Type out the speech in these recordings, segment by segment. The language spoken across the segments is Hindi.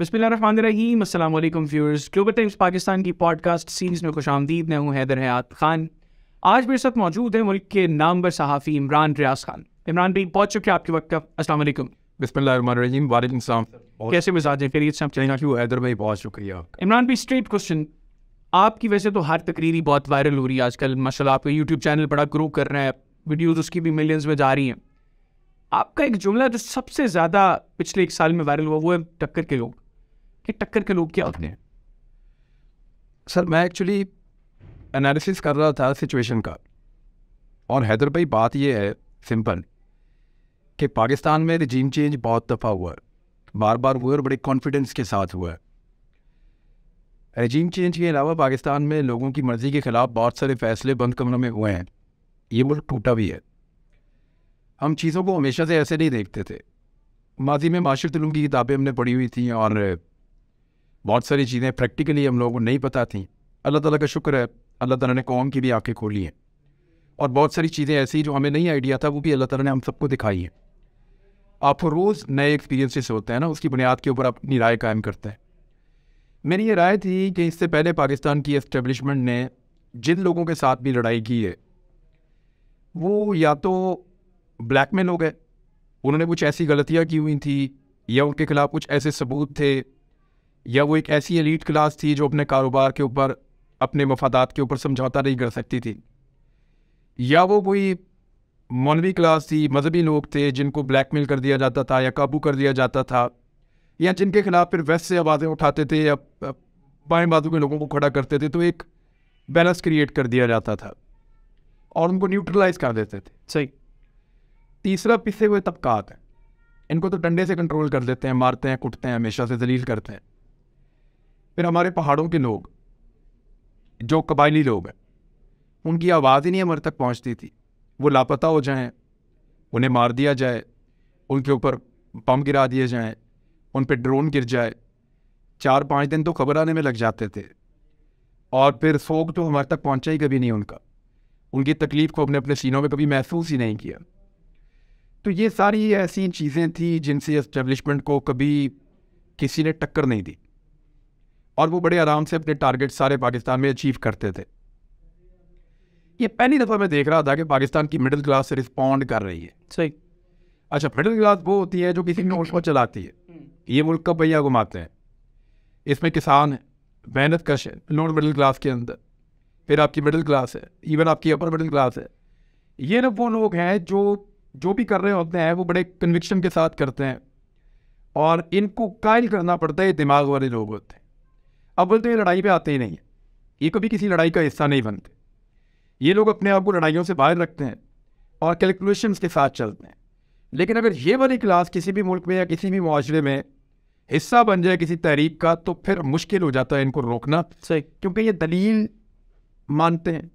बसमिलकुम व्यूअर्स ग्लोबल टाइम्स पाकिस्तान की पॉडकास्ट सीरीज़ में खुश आमदीद मैं हूँ हैदर हयात खान आज मेरे साथ मौजूद है मुल्क के नामवर सहाफ़ी इमरान रियाज खान इमरान भाई पहुँच चुके आपके वक्त का असल बिस्मिल वालेकुम सलाम कैसे मिजाज है हैदर भाई बहुत शुक्रिया इमरान भाई स्ट्रेट क्वेश्चन आपकी वैसे तो हर तकरीरी बहुत वायरल हो रही है आजकल माशाल्लाह आपका यूट्यूब चैनल बड़ा ग्रो कर रहे हैं वीडियोज़ उसकी भी मिलियंस में जा रही हैं आपका एक जुमला जो सबसे ज़्यादा पिछले एक साल में वायरल हुआ वो है टक्कर के लोग कि टक्कर के लोग क्या होते हैं सर मैं एक्चुअली एनालिसिस कर रहा था सिचुएशन का और हैदर भाई बात यह है सिंपल कि पाकिस्तान में रिजीम चेंज बहुत दफ़ा हुआ है बार बार हुआ और बड़े कॉन्फिडेंस के साथ हुआ है रजीम चेंज के अलावा पाकिस्तान में लोगों की मर्ज़ी के ख़िलाफ़ बहुत सारे फ़ैसले बंद कमरों में हुए हैं ये मुल्क टूटा भी है हम चीज़ों को हमेशा से ऐसे नहीं देखते थे माजी में माशरतलूम की किताबें हमने पढ़ी हुई थी और बहुत सारी चीज़ें प्रैक्टिकली हम लोगों को नहीं पता थी अल्लाह ताला का शुक्र है अल्लाह ताला ने कौम की भी आंखें खोली हैं और बहुत सारी चीज़ें ऐसी जो हमें नहीं आइडिया था वो भी अल्लाह ताला ने हम सबको दिखाई है आप रोज़ नए एक्सपीरियंसेस होते हैं ना उसकी बुनियाद के ऊपर अपनी राय कायम करते हैं मेरी ये राय थी कि इससे पहले पाकिस्तान की इस्टेबलिशमेंट ने जिन लोगों के साथ भी लड़ाई की है वो या तो ब्लैकमेल हो गए उन्होंने कुछ ऐसी गलतियाँ की हुई थी या उनके खिलाफ कुछ ऐसे सबूत थे या वो एक ऐसी एलिट क्लास थी जो अपने कारोबार के ऊपर अपने मफादात के ऊपर समझौता नहीं कर सकती थी या वो कोई मौलवी क्लास थी मजहबी लोग थे जिनको ब्लैकमेल कर दिया जाता था या काबू कर दिया जाता था या जिनके खिलाफ फिर वेस्ट से आवाज़ें उठाते थे या बाएँ बाजू के लोगों को खड़ा करते थे तो एक बैलेंस क्रिएट कर दिया जाता था और उनको न्यूट्रलाइज कर देते थे सही तीसरा पिसे हुए तबकात हैं इनको तो डंडे से कंट्रोल कर देते हैं मारते हैं कुटते हैं हमेशा से जलील करते हैं फिर हमारे पहाड़ों के लोग जो कबायली लोग हैं उनकी आवाज़ ही नहीं हमारे तक पहुंचती थी वो लापता हो जाएं उन्हें मार दिया जाए उनके ऊपर बम गिरा दिए जाएं उन पर ड्रोन गिर जाए चार पाँच दिन तो खबर आने में लग जाते थे और फिर सोग तो हमारे तक पहुँचा ही कभी नहीं उनका उनकी तकलीफ़ को अपने अपने सीनों में कभी महसूस ही नहीं किया तो ये सारी ऐसी चीज़ें थी जिनसे इस्टेब्लिशमेंट को कभी किसी ने टक्कर नहीं दी और वो बड़े आराम से अपने टारगेट सारे पाकिस्तान में अचीव करते थे ये पहली दफ़ा मैं देख रहा था कि पाकिस्तान की मिडिल क्लास से रिस्पॉन्ड कर रही है सही अच्छा मिडिल क्लास वो होती है जो किसी नोट को चलाती है हम्म। ये मुल्क का भैया घुमाते हैं इसमें किसान है मेहनत कश है लोअर मिडिल क्लास के अंदर फिर आपकी मिडिल क्लास है इवन आपकी अपर मिडिल क्लास है ये ना वो लोग हैं जो जो भी कर रहे होते हैं वो बड़े कन्विक्शन के साथ करते हैं और इनको कायल करना पड़ता है दिमाग वाले लोग होते हैं अब बोलते हैं लड़ाई पे आते ही नहीं है ये कभी किसी लड़ाई का हिस्सा नहीं बनते ये लोग अपने आप को लड़ाइयों से बाहर रखते हैं और कैलकुलेशंस के साथ चलते हैं लेकिन अगर ये वाली क्लास किसी भी मुल्क में या किसी भी माशरे में हिस्सा बन जाए किसी तहरीक का तो फिर मुश्किल हो जाता है इनको रोकना सही क्योंकि ये दलील मानते हैं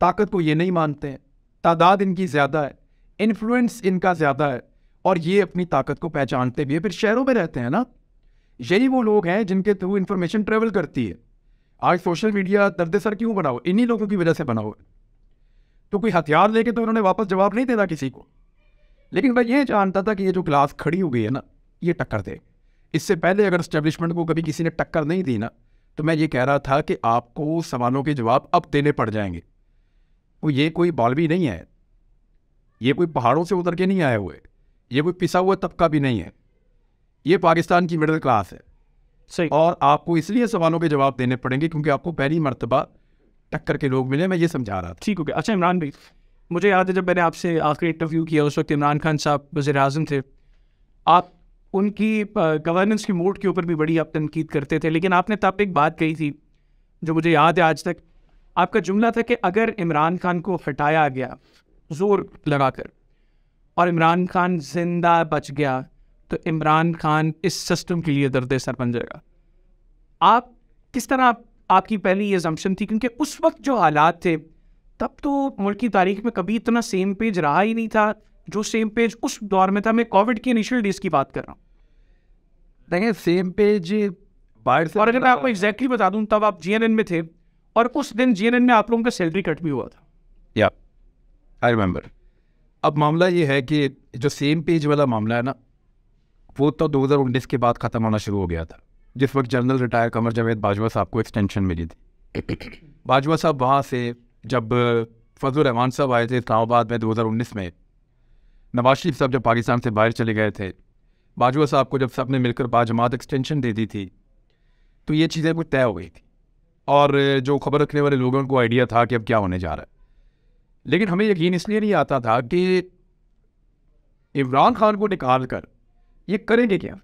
ताकत को ये नहीं मानते हैं तादाद इनकी ज़्यादा है इन्फ्लुएंस इनका ज़्यादा है और ये अपनी ताकत को पहचानते भी है फिर शहरों में रहते हैं ना यही वो लोग हैं जिनके थ्रू इन्फॉर्मेशन ट्रेवल करती है आज सोशल मीडिया दर्द सर क्यों बनाओ इन्हीं लोगों की वजह से बनाओ तो कोई हथियार लेके तो उन्होंने वापस जवाब नहीं देना किसी को लेकिन मैं ये जानता था कि ये जो क्लास खड़ी हो गई है ना ये टक्कर दे इससे पहले अगर स्टैब्लिशमेंट को कभी किसी ने टक्कर नहीं दी ना तो मैं ये कह रहा था कि आपको सवालों के जवाब अब देने पड़ जाएंगे वो ये कोई बालवी नहीं है ये कोई पहाड़ों से उतर के नहीं आए हुए ये कोई पिसा हुआ तबका भी नहीं है ये पाकिस्तान की मिडिल क्लास है सही और आपको इसलिए सवालों के जवाब देने पड़ेंगे क्योंकि आपको पहली मरतबा टक्कर के लोग मिले मैं ये समझा रहा था ठीक हो गया अच्छा इमरान भाई मुझे याद है जब मैंने आपसे आखिरी इंटरव्यू किया उस वक्त इमरान खान साहब वज़र अजम थे आप उनकी गवर्नेंस की मोड के ऊपर भी बड़ी आप तनकीद करते थे लेकिन आपने तब एक बात कही थी जो मुझे याद है आज तक आपका जुमला था कि अगर इमरान खान को हटाया गया ज़ोर लगाकर और इमरान खान जिंदा बच गया तो इमरान खान इस सिस्टम के लिए दर्द सर बन जाएगा आप किस तरह आप, आपकी पहली ये जमशन थी क्योंकि उस वक्त जो हालात थे तब तो मुल्क की तारीख में कभी इतना सेम पेज रहा ही नहीं था जो सेम पेज उस दौर में था मैं कोविड की इनिशियल डेज की बात कर रहा हूँ देखिए सेम पेज बाहर से और अगर मैं आपको एग्जैक्टली बता दूँ तब आप जी में थे और उस दिन जी में आप लोगों का सैलरी कट भी हुआ था या आई रिमेंबर अब मामला ये है कि जो सेम पेज वाला मामला है ना वो तो उन्नीस के बाद ख़त्म होना शुरू हो गया था जिस वक्त जनरल रिटायर कमर जावेद बाजवा साहब को एक्सटेंशन मिली थी बाजवा साहब वहाँ से जब फजल रहमान साहब आए थे इस्लामाबाद में 2019 में नवाज शरीफ साहब जब पाकिस्तान से बाहर चले गए थे बाजवा साहब को जब सब ने मिलकर बाजमात एक्सटेंशन दे दी थी तो ये चीज़ें कुछ तय हो गई थी और जो खबर रखने वाले लोगों को आइडिया था कि अब क्या होने जा रहा है लेकिन हमें यकीन इसलिए नहीं आता था कि इमरान खान को निकाल कर ये करेंगे क्या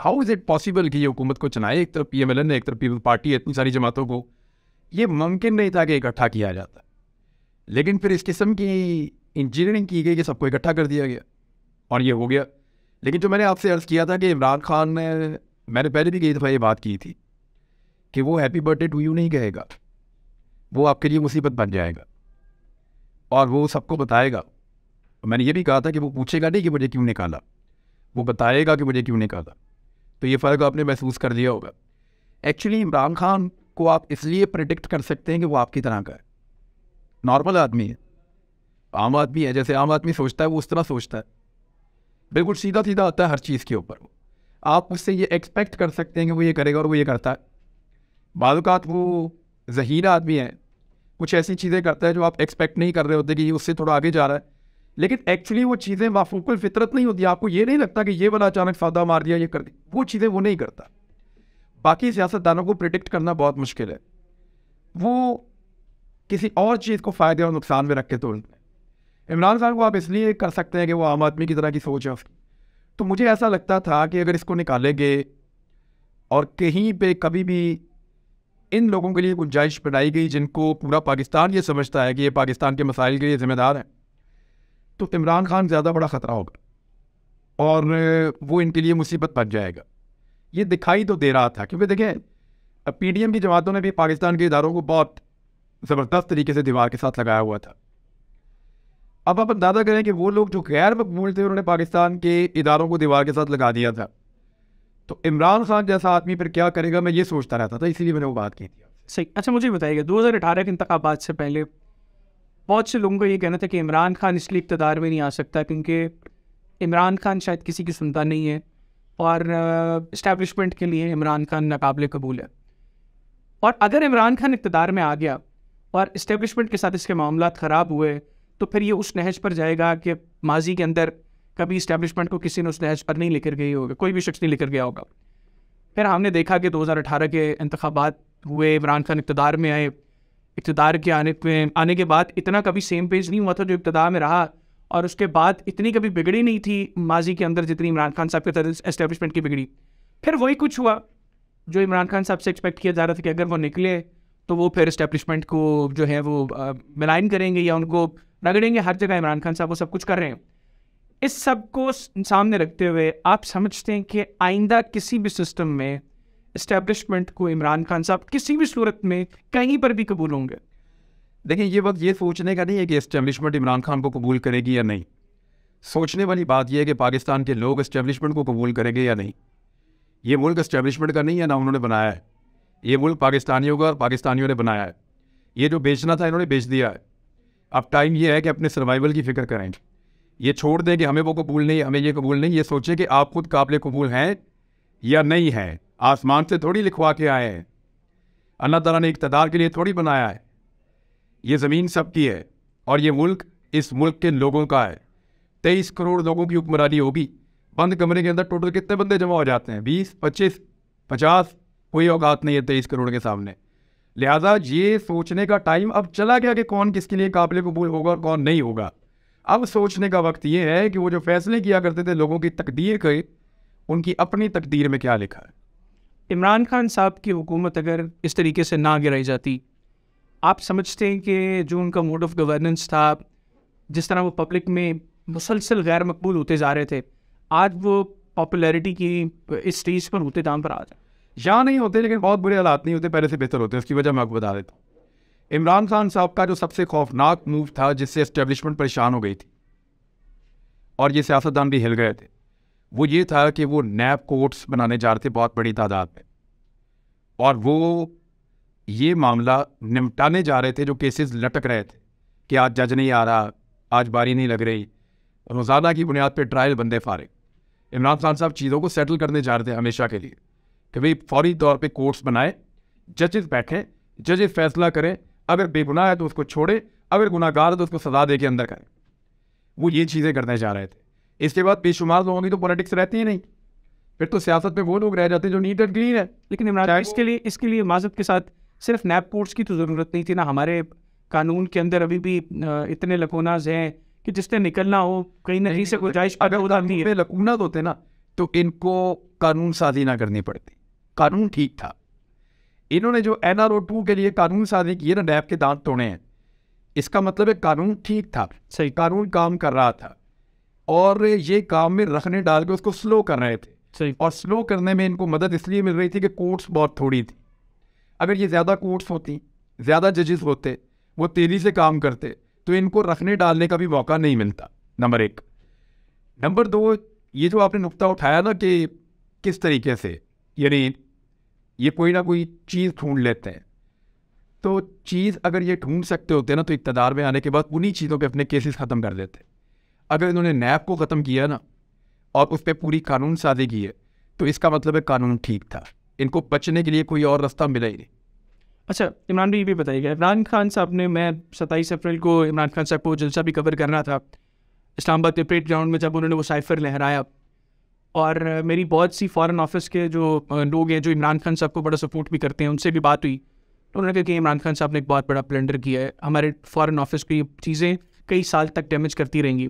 हाउ इज़ इट पॉसिबल कि ये हुकूमत को चलाए एक तरफ पी एम एल एन ने एक तरफ पीपल पार्टी इतनी सारी जमातों को ये मुमकिन नहीं था कि इकट्ठा किया जाता लेकिन फिर इस किस्म की इंजीनियरिंग की गई कि सबको इकट्ठा कर दिया गया और ये हो गया लेकिन जो मैंने आपसे अर्ज़ किया था कि इमरान खान ने मैंने पहले भी कई दफ़ा ये बात की थी कि वो हैप्पी बर्थडे टू यू नहीं कहेगा वो आपके लिए मुसीबत बन जाएगा और वो सबको बताएगा मैंने ये भी कहा था कि वो पूछेगा नहीं कि मुझे क्यों निकाला वो बताएगा कि मुझे क्यों नहीं कहा था तो ये फ़र्क आपने महसूस कर दिया होगा एक्चुअली इमरान खान को आप इसलिए प्रडिक्ट कर सकते हैं कि वो आपकी तरह का है नॉर्मल आदमी है आम आदमी है जैसे आम आदमी सोचता है वो उस तरह सोचता है बिल्कुल सीधा सीधा आता है हर चीज़ के ऊपर आप उससे ये एक्सपेक्ट कर सकते हैं कि वो ये करेगा और वो ये करता है बाद वो जहीरा आदमी है कुछ ऐसी चीज़ें करता है जो आप एक्सपेक्ट नहीं कर रहे होते कि ये उससे थोड़ा आगे जा रहा है लेकिन एक्चुअली वो चीज़ें माफूकुल फितरत नहीं होती आपको ये नहीं लगता कि ये वाला अचानक सौदा मार दिया ये कर दिया वो चीज़ें वो नहीं करता बाकी सियासतदानों को प्रिडिक्ट करना बहुत मुश्किल है वो किसी और चीज़ को फ़ायदे और नुकसान में रख के तो इमरान खान को आप इसलिए कर सकते हैं कि वो आम आदमी की तरह की सोच है उसकी तो मुझे ऐसा लगता था कि अगर इसको निकालेंगे और कहीं पे कभी भी इन लोगों के लिए गुंजाइश बनाई गई जिनको पूरा पाकिस्तान ये समझता है कि ये पाकिस्तान के मसाइल के लिए ज़िम्मेदार हैं तो इमरान खान ज़्यादा बड़ा ख़तरा होगा और वो इनके लिए मुसीबत बन जाएगा ये दिखाई तो दे रहा था क्योंकि देखें पी डी एम की जमातों ने भी पाकिस्तान के इदारों को बहुत ज़बरदस्त तरीके से दीवार के साथ लगाया हुआ था अब आप अंदाज़ा करें कि वो लोग जो गैर मकबूल थे उन्होंने पाकिस्तान के इदारों को दीवार के साथ लगा दिया था तो इमरान खान जैसा आदमी फिर क्या करेगा मैं ये सोचता रहता था इसीलिए मैंने वो बात की थी सही अच्छा मुझे बताइएगा दो हज़ार अठारह के इंतबात से पहले बहुत से लोगों का ये कहना था कि इमरान खान इसलिए इकतदार में नहीं आ सकता क्योंकि इमरान खान शायद किसी की सुनता नहीं है और इस्टेबलिशमेंट के लिए इमरान खान नाकबले कबूल है और अगर इमरान खान इकतदार में आ गया और इस्टेबलिशमेंट के साथ इसके मामला ख़राब हुए तो फिर ये उस नहज पर जाएगा कि माजी के अंदर कभी इस्टेबलिशमेंट को किसी ने उस नहज पर नहीं लेकर गई होगा कोई भी शख्स नहीं लेकर गया होगा फिर हमने देखा कि 2018 के इंतबात हुए इमरान खान इकतदार में आए इकतदार के आने पे आने के बाद इतना कभी सेम पेज नहीं हुआ था जो इब्तदा में रहा और उसके बाद इतनी कभी बिगड़ी नहीं थी माजी के अंदर जितनी इमरान खान साहब के एस्टेब्लिशमेंट की बिगड़ी फिर वही कुछ हुआ जो इमरान खान साहब से एक्सपेक्ट किया जा रहा था कि अगर वो निकले तो वो फिर इस्टेब्लिशमेंट को जो है वो मिलाइन करेंगे या उनको रगड़ेंगे हर जगह इमरान खान साहब वो सब कुछ कर रहे हैं इस सब को सामने रखते हुए आप समझते हैं कि आइंदा किसी भी सिस्टम में इस्टेब्लिशमेंट को इमरान खान साहब किसी भी सूरत में कहीं पर भी कबूल होंगे देखिए ये वक्त ये सोचने का नहीं है कि इस्टेब्लिशमेंट इमरान खान को कबूल करेगी या नहीं सोचने वाली बात यह है कि पाकिस्तान के लोग इस्टेब्लिशमेंट को कबूल करेंगे या नहीं ये मुल्क इस्टेब्लिशमेंट का नहीं है ना उन्होंने बनाया है ये मुल्क पाकिस्तानियों का और पाकिस्तानियों ने बनाया है ये जो बेचना था इन्होंने बेच दिया है अब टाइम ये है कि अपने सर्वाइवल की फ़िक्र करें ये छोड़ दें कि हमें वो कबूल नहीं हमें ये कबूल नहीं ये सोचें कि आप खुद काबिल कबूल हैं या नहीं हैं आसमान से थोड़ी लिखवा के आए हैं अल्लाह तला ने इकतदार के लिए थोड़ी बनाया है ये ज़मीन सब की है और ये मुल्क इस मुल्क के लोगों का है तेईस करोड़ लोगों की हुक्मरानी होगी बंद कमरे के अंदर टोटल कितने बंदे जमा हो जाते हैं बीस पच्चीस पचास कोई औकात नहीं है तेईस करोड़ के सामने लिहाजा ये सोचने का टाइम अब चला गया कि कौन किसके लिए काबिल कबूल होगा और कौन नहीं होगा अब सोचने का वक्त ये है कि वो जो फैसले किया करते थे लोगों की तकदीर के उनकी अपनी तकदीर में क्या लिखा है इमरान खान साहब की हुकूमत अगर इस तरीके से ना गिराई जाती आप समझते हैं कि जो उनका मोड ऑफ गवर्नेंस था जिस तरह वो पब्लिक में मुसलसल गैर मकबूल होते जा रहे थे आज वो पॉपुलैरिटी की इस स्टेज पर होते दाम पर आ जाए यहाँ नहीं होते लेकिन बहुत बुरे हालात नहीं होते पहले से बेहतर होते हैं उसकी वजह मैं आपको बता देता हूँ इमरान खान साहब का जो सबसे खौफनाक मूव था जिससे इस्टेब्लिशमेंट परेशान हो गई थी और ये सियासतदान भी हिल गए थे वो ये था कि वो नैब कोर्ट्स बनाने जा रहे थे बहुत बड़ी तादाद में और वो ये मामला निपटाने जा रहे थे जो केसेस लटक रहे थे कि आज जज नहीं आ रहा आज बारी नहीं लग रही रोज़ाना की बुनियाद पर ट्रायल बंदे फारिग इमरान खान साहब चीज़ों को सेटल करने जा रहे थे हमेशा के लिए कि भाई फौरी तौर पर कोर्ट्स बनाए जजेस बैठें जजेस फैसला करें अगर बेगुनाह है तो उसको छोड़े अगर गुनागार है तो उसको सजा दे के अंदर करें वो ये चीज़ें करने जा रहे थे इसके बाद बेशुमार लोगों की तो पॉलिटिक्स रहती ही नहीं फिर तो सियासत में वो लोग रह जाते हैं जो नीट एंड क्लीन है लेकिन इमरान इसके लिए इसके लिए माजब के साथ सिर्फ नैप कोर्ट्स की तो ज़रूरत नहीं थी ना हमारे कानून के अंदर अभी भी इतने लकोनाज हैं कि जिससे निकलना हो कहीं ना से गुजाइश अगर उदाहरण है लकूनत होते ना तो इनको कानून साजी ना करनी पड़ती कानून ठीक था इन्होंने जो एन आर ओ टू के लिए कानून साजी किए ना नैब के दांत तोड़े हैं इसका मतलब है कानून ठीक था सही कानून काम कर रहा था और ये काम में रखने डाल के उसको स्लो कर रहे थे और स्लो करने में इनको मदद इसलिए मिल रही थी कि कोर्ट्स बहुत थोड़ी थी अगर ये ज़्यादा कोर्ट्स होती ज़्यादा जजेस होते वो तेज़ी से काम करते तो इनको रखने डालने का भी मौका नहीं मिलता नंबर एक नंबर दो ये जो आपने नुकता उठाया ना कि किस तरीके से यानी ये कोई ना कोई चीज़ ढूंढ लेते हैं तो चीज़ अगर ये ढूंढ सकते होते ना तो इकतदार में आने के बाद उन्हीं चीज़ों पे अपने केसेस ख़त्म कर देते अगर इन्होंने नैब को ख़त्म किया ना और उस पर पूरी कानून साजी की है तो इसका मतलब है कानून ठीक था इनको बचने के लिए कोई और रास्ता मिला ही नहीं अच्छा इमरान भाई ये भी बताइएगा इमरान खान साहब ने मैं सत्ताईस अप्रैल को इमरान खान साहब को जलसा भी कवर करना था इस्लामाबाद के परेड ग्राउंड में जब उन्होंने वो साइफर लहराया और मेरी बहुत सी फॉरेन ऑफिस के जो लोग हैं जो इमरान खान साहब को बड़ा सपोर्ट भी करते हैं उनसे भी बात हुई तो उन्होंने कहा कि इमरान खान साहब ने एक बहुत बड़ा प्लेंडर किया है हमारे फॉरेन ऑफिस की चीज़ें कई साल तक डैमेज करती रहेंगी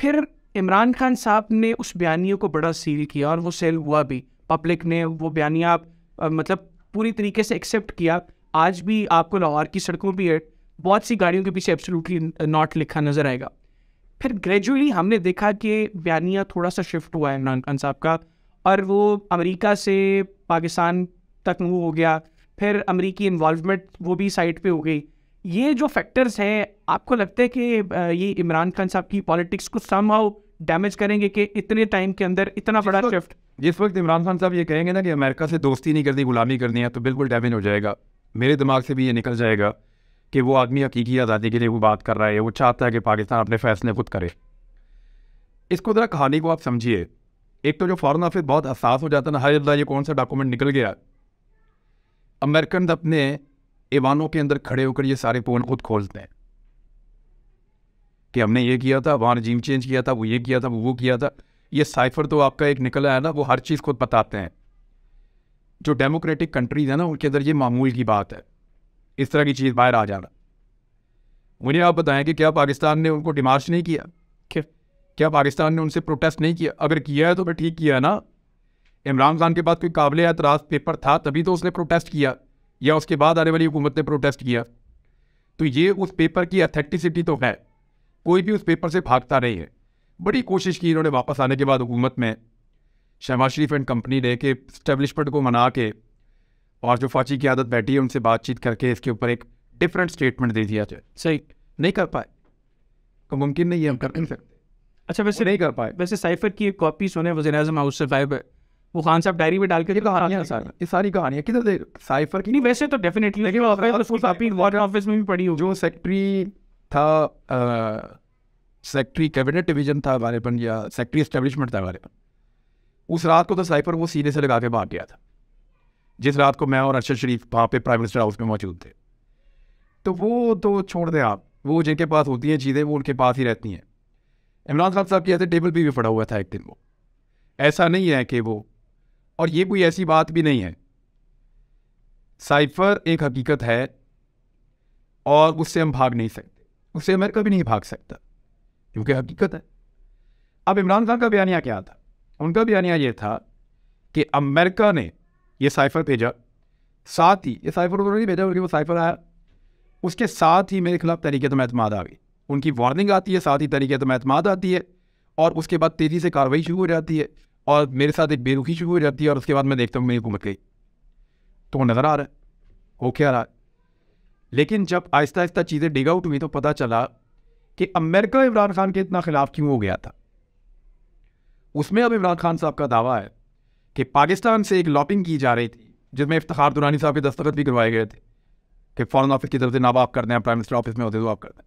फिर इमरान खान साहब ने उस बयानियों को बड़ा सील किया और वो सेल हुआ भी पब्लिक ने वो बयानिया मतलब पूरी तरीके से एक्सेप्ट किया आज भी आपको लाहौर की सड़कों पर बहुत सी गाड़ियों के पीछे एब्सोल्युटली नॉट लिखा नज़र आएगा फिर ग्रेजुअली हमने देखा कि बयानिया थोड़ा सा शिफ्ट हुआ है इमरान खान साहब का और वो अमेरिका से पाकिस्तान तक वो हो गया फिर अमेरिकी इन्वॉल्वमेंट वो भी साइड पे हो गई ये जो फैक्टर्स हैं आपको लगता है कि ये इमरान खान साहब की पॉलिटिक्स को समहाउ डैमेज करेंगे कि इतने टाइम के अंदर इतना बड़ा शिफ्ट जिस वक्त इमरान खान साहब ये कहेंगे ना कि अमेरिका से दोस्ती नहीं करनी गुलामी करनी है तो बिल्कुल डैमेज हो जाएगा मेरे दिमाग से भी ये निकल जाएगा कि वो आदमी हकीकी आज़ादी के लिए वो बात कर रहा है वो चाहता है कि पाकिस्तान अपने फैसले खुद करे इसको ज़रा कहानी को आप समझिए एक तो जो फॉरन ऑफिस बहुत अहसास हो जाता है ना हर अल्लाह ये कौन सा डॉक्यूमेंट निकल गया अमेरिकन अपने ईवानों के अंदर खड़े होकर ये सारे पोन खुद खोलते हैं कि हमने ये किया था वहाँ रजीम चेंज किया था वो ये किया था वो वो किया था ये साइफर तो आपका एक निकल आया ना वो हर चीज़ खुद बताते हैं जो डेमोक्रेटिक कंट्रीज़ है ना उनके अंदर ये मामूल की बात है इस तरह की चीज़ बाहर आ जाना मुझे आप बताएं कि क्या पाकिस्तान ने उनको डिमार्च नहीं किया क्या क्या पाकिस्तान ने उनसे प्रोटेस्ट नहीं किया अगर किया है तो फिर ठीक किया है ना इमरान खान के पास कोई काबिल एतराज़ पेपर था तभी तो उसने प्रोटेस्ट किया या उसके बाद आने वाली हुकूमत ने प्रोटेस्ट किया तो ये उस पेपर की अथेंटिसिटी तो है कोई भी उस पेपर से भागता नहीं है बड़ी कोशिश की इन्होंने वापस आने के बाद हुकूमत में शहबाज शरीफ एंड कंपनी ने कि स्टेबलिशमेंट को मना के और जो फाची की आदत बैठी है उनसे बातचीत करके इसके ऊपर एक डिफरेंट स्टेटमेंट दे दिया जाए सही नहीं कर पाए तो मुमकिन नहीं है हम कर नहीं सकते अच्छा वैसे नहीं कर पाए वैसे साइफर की एक कॉपी सोने वजी अजम हाउस से फाइव है वो खान साहब डायरी में डाल के सारी कहानियाँ किधर साइफर की नहीं वैसे तो डेफिनेटली लेकिन ऑफिस में भी पढ़ी हो जो सेक्रेटरी था सेक्रेटरी कैबिनेट डिवीजन था हमारे पन या सेक्रेटरी इस्टेब्लिशमेंट था हमारे पन उस रात को तो साइफर वो सीने से लगा के भाग गया था जिस रात को मैं और अरशद शरीफ वहाँ पे प्राइम मिनिस्टर हाउस में मौजूद थे तो वो तो छोड़ दें आप वो जिनके पास होती हैं चीज़ें वो उनके पास ही रहती हैं इमरान खान साहब के ऐसे टेबल पर भी पड़ा हुआ था एक दिन वो ऐसा नहीं है कि वो और ये कोई ऐसी बात भी नहीं है साइफर एक हकीकत है और उससे हम भाग नहीं सकते उससे अमेरिका भी नहीं भाग सकता क्योंकि हकीकत है अब इमरान खान का बयानिया क्या था उनका बयानिया ये था कि अमेरिका ने ये साइफर भेजा साथ ही ये साइफर उन्होंने नहीं भेजा बल्कि वो साइफर आया उसके साथ ही मेरे खिलाफ तरीके तो अहतमाद आ गई उनकी वार्निंग आती है साथ ही तरीके तो एतमाद आती है और उसके बाद तेज़ी से कार्रवाई शुरू हो जाती है और मेरे साथ एक बेरुखी शुरू हो जाती है और उसके बाद मैं देखता हूँ मेरी हुकूमत गई तो वो नज़र आ रहा है हो क्या रहा है लेकिन जब आहिस्ता आहिस्ता चीज़ें डिग आउट हुई तो पता चला कि अमेरिका इमरान खान के इतना ख़िलाफ़ क्यों हो गया था उसमें अब इमरान खान साहब का दावा है कि पाकिस्तान से एक लॉपिंग की जा रही थी जिसमें इफ्तार दुरानी साहब के दस्तखत भी करवाए गए थे कि फ़ॉरन ऑफिस की तरफ से नाब आप कर दें प्राइम मिनिस्टर ऑफिस में होते तो आप कर दें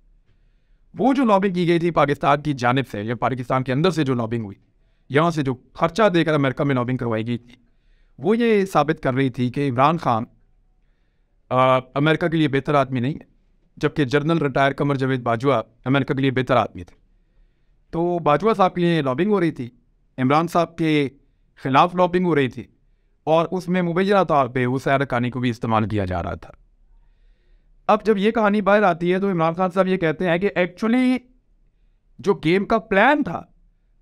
वो जो लॉबिंग की गई थी पाकिस्तान की जानब से या पाकिस्तान के अंदर से जो लॉबिंग हुई यहाँ से जो खर्चा देकर अमेरिका में लॉबिंग करवाई गई थी वो ये साबित कर रही थी कि इमरान खान अमेरिका के लिए बेहतर आदमी नहीं है जबकि general retired Qamar Javed Bajwa America के लिए बेहतर आदमी थे तो बाजवा साहब के लिए लॉबिंग हो रही थी इमरान साहब के ख़िलाफ़ लॉबिंग हो रही थी और उसमें मुबैरा तौर पर हुसैन कहानी को भी इस्तेमाल किया जा रहा था अब जब ये कहानी बाहर आती है तो इमरान खान साहब ये कहते हैं कि एक्चुअली जो गेम का प्लान था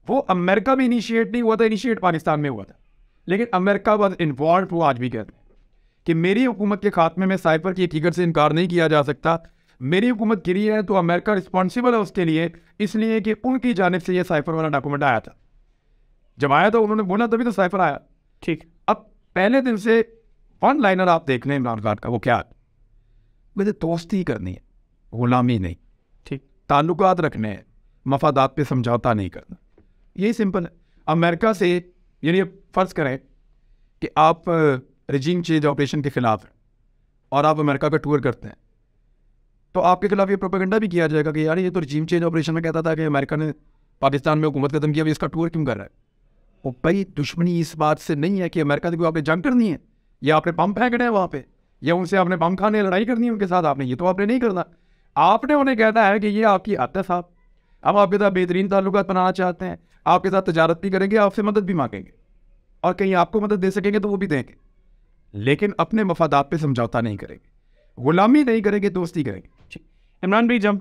वो अमेरिका में इनिशिएट नहीं हुआ था इनिशिएट पाकिस्तान में हुआ था लेकिन अमेरिका वॉज इन्वॉल्व वो आज भी कहते हैं कि मेरी हुकूमत के खात्मे में साइफर की टिकट से इनकार नहीं किया जा सकता मेरी हुकूमत गिरी है तो अमेरिका रिस्पॉन्सिबल है उसके लिए इसलिए कि उनकी जानब से यह साइफर वाला डॉक्यूमेंट आया था जब आया तो उन्होंने बोला तभी तो साइफर आया ठीक अब पहले दिन से वन लाइनर आप देख लें इमरान खान का वो क्या मुझे दोस्ती करनी है गुलामी नहीं ठीक ताल्लुक रखने हैं मफादात पे समझौता नहीं करना यही सिंपल है अमेरिका से यानी फ़र्ज़ करें कि आप रिजीम चेंज ऑपरेशन के ख़िलाफ़ हैं और आप अमेरिका का टूर करते हैं तो आपके खिलाफ ये प्रोपेगेंडा भी किया जाएगा कि यार ये तो रिजीम चेंज ऑपरेशन में कहता था कि अमेरिका ने पाकिस्तान में हुकूमत ख़त्म किया अभी इसका टूर क्यों कर रहा है वो भाई दुश्मनी इस बात से नहीं है कि अमेरिका ने कोई आपने जंग करनी है या आपने पम्प फेंकने हैं वहाँ पर या उनसे आपने पम्प खाने लड़ाई करनी है उनके साथ आपने ये तो आपने नहीं करना आपने उन्हें कहना है कि ये आपकी आदत है साहब हम आपके साथ बेहतरीन ताल्लुक बनाना चाहते हैं आपके साथ तजारत भी करेंगे आपसे मदद भी मांगेंगे और कहीं आपको मदद दे सकेंगे तो वो भी देंगे लेकिन अपने आप पे समझौता नहीं करेंगे गुलामी नहीं करेंगे दोस्ती करेंगे इमरान भाई जब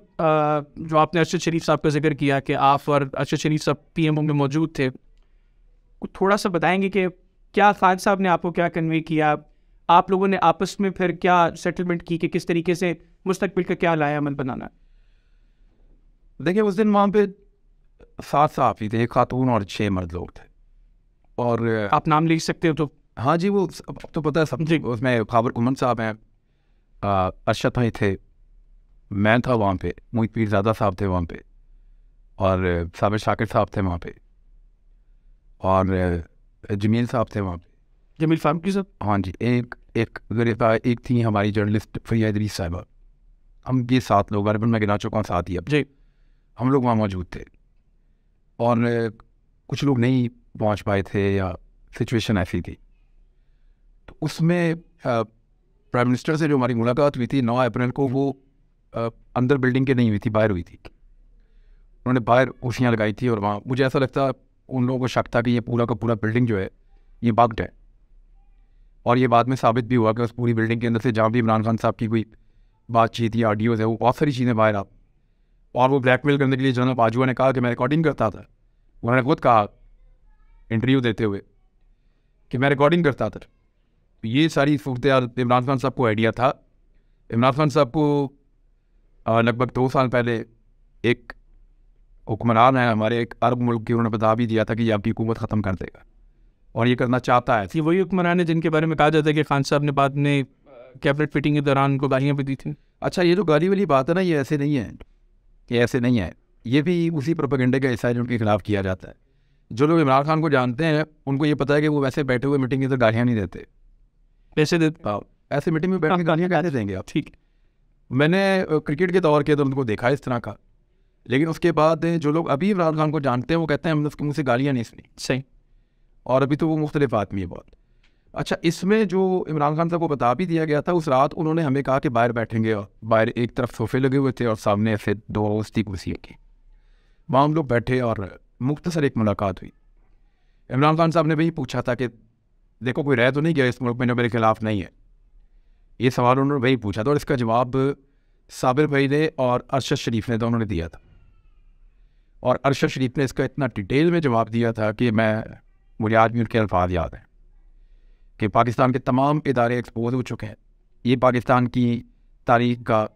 जो आपने अरशद शरीफ साहब का जिक्र किया कि आप और अरशद शरीफ साहब पी एम ओ में मौजूद थे थोड़ा सा बताएंगे कि क्या खान साहब ने आपको क्या कन्वे किया आप लोगों ने आपस में फिर क्या सेटलमेंट की कि किस तरीके से मुस्तबिल का क्या लाया अमल बनाना देखिए उस दिन वहाँ पे सात साफ ही थे एक खातून और छः मर्द लोग थे और आप नाम लिख सकते हो तो हाँ जी वो तो पता है सब जी उसमें खाबर कुमन साहब हैं अरशद भाई थे मैं था वहाँ पे मोहित पीरजादा साहब थे वहाँ पे और साबिर शाकिर साहब थे वहाँ पे और जमील साहब थे वहाँ पे जमील की साहब हाँ जी एक एक एक थी हमारी जर्नलिस्ट फरिया इदरीस साहिबा हम ये सात लोग अरबन मैं गिना चुका हूँ साथ ही अब जी हम लोग वहाँ मौजूद थे और कुछ लोग नहीं पहुंच पाए थे या सिचुएशन ऐसी थी तो उसमें प्राइम मिनिस्टर से जो हमारी मुलाकात हुई थी नौ अप्रैल को वो आ, अंदर बिल्डिंग के नहीं हुई थी बाहर हुई थी उन्होंने बाहर कुर्सियाँ लगाई थी और वहाँ मुझे ऐसा लगता उन लोगों को शक था कि ये पूरा का पूरा बिल्डिंग जो है ये बग्ड है और ये बाद में साबित भी हुआ कि उस पूरी बिल्डिंग के अंदर से जहाँ भी इमरान खान साहब की कोई बातचीत या ऑडियोज़ है वो बहुत सारी चीज़ें बाहर आप और वो ब्लैकमेल करने के लिए जनरल बाजवा ने कहा कि मैं रिकॉर्डिंग करता था उन्होंने खुद कहा इंटरव्यू देते हुए कि मैं रिकॉर्डिंग करता था तो ये सारी फूकते इमरान खान साहब को आइडिया था इमरान खान साहब को लगभग दो साल पहले एक हुक्मरान है हमारे एक अरब मुल्क की उन्होंने बता भी दिया था कि ये आपकी हुकूमत ख़त्म कर देगा और ये करना चाहता है ये वही हुक्मरान है जिनके बारे में कहा जाता है कि खान साहब ने बाद में कैबिनेट फिटिंग के दौरान को गालियाँ भी दी थी अच्छा ये जो तो गाली वाली बात है ना ये ऐसे नहीं है ये ऐसे नहीं है ये भी उसी प्रोपेगेंडे का हिस्सा है जो उनके खिलाफ किया जाता है जो लोग इमरान खान को जानते हैं उनको ये पता है कि वो वैसे बैठे हुए मीटिंग के अंदर गालियाँ नहीं देते पैसे देते हाँ, ऐसे मीटिंग में बैठ के गालियाँ कैसे देंगे आप ठीक मैंने क्रिकेट के दौर के अंदर उनको देखा है इस तरह का लेकिन उसके बाद जो लोग अभी इमरान खान को जानते हैं वो कहते हैं हमने उसके मुँह से गालियाँ नहीं सुनी सही और अभी तो वो मुख्तलिफ आदमी है बहुत अच्छा इसमें जो इमरान खान साहब को बता भी दिया गया था उस रात उन्होंने हमें कहा कि बाहर बैठेंगे और बाहर एक तरफ सोफे लगे हुए थे और सामने ऐसे दो स्टिक कुर्सी की वहाँ हम लोग बैठे और मुख्तसर एक मुलाकात हुई इमरान खान साहब ने भी पूछा था कि देखो कोई रह तो नहीं गया इस मुल्क में जो मेरे खिलाफ नहीं है ये सवाल उन्होंने वही पूछा था और इसका जवाब साबिर भाई ने और अरशद शरीफ ने दोनों ने दिया था और अरशद शरीफ ने इसका इतना डिटेल में जवाब दिया था कि मैं मुझे आज भी उनके अल्फाज याद हैं कि पाकिस्तान के तमाम इदारे एक्सपोज हो चुके हैं ये पाकिस्तान की तारीख का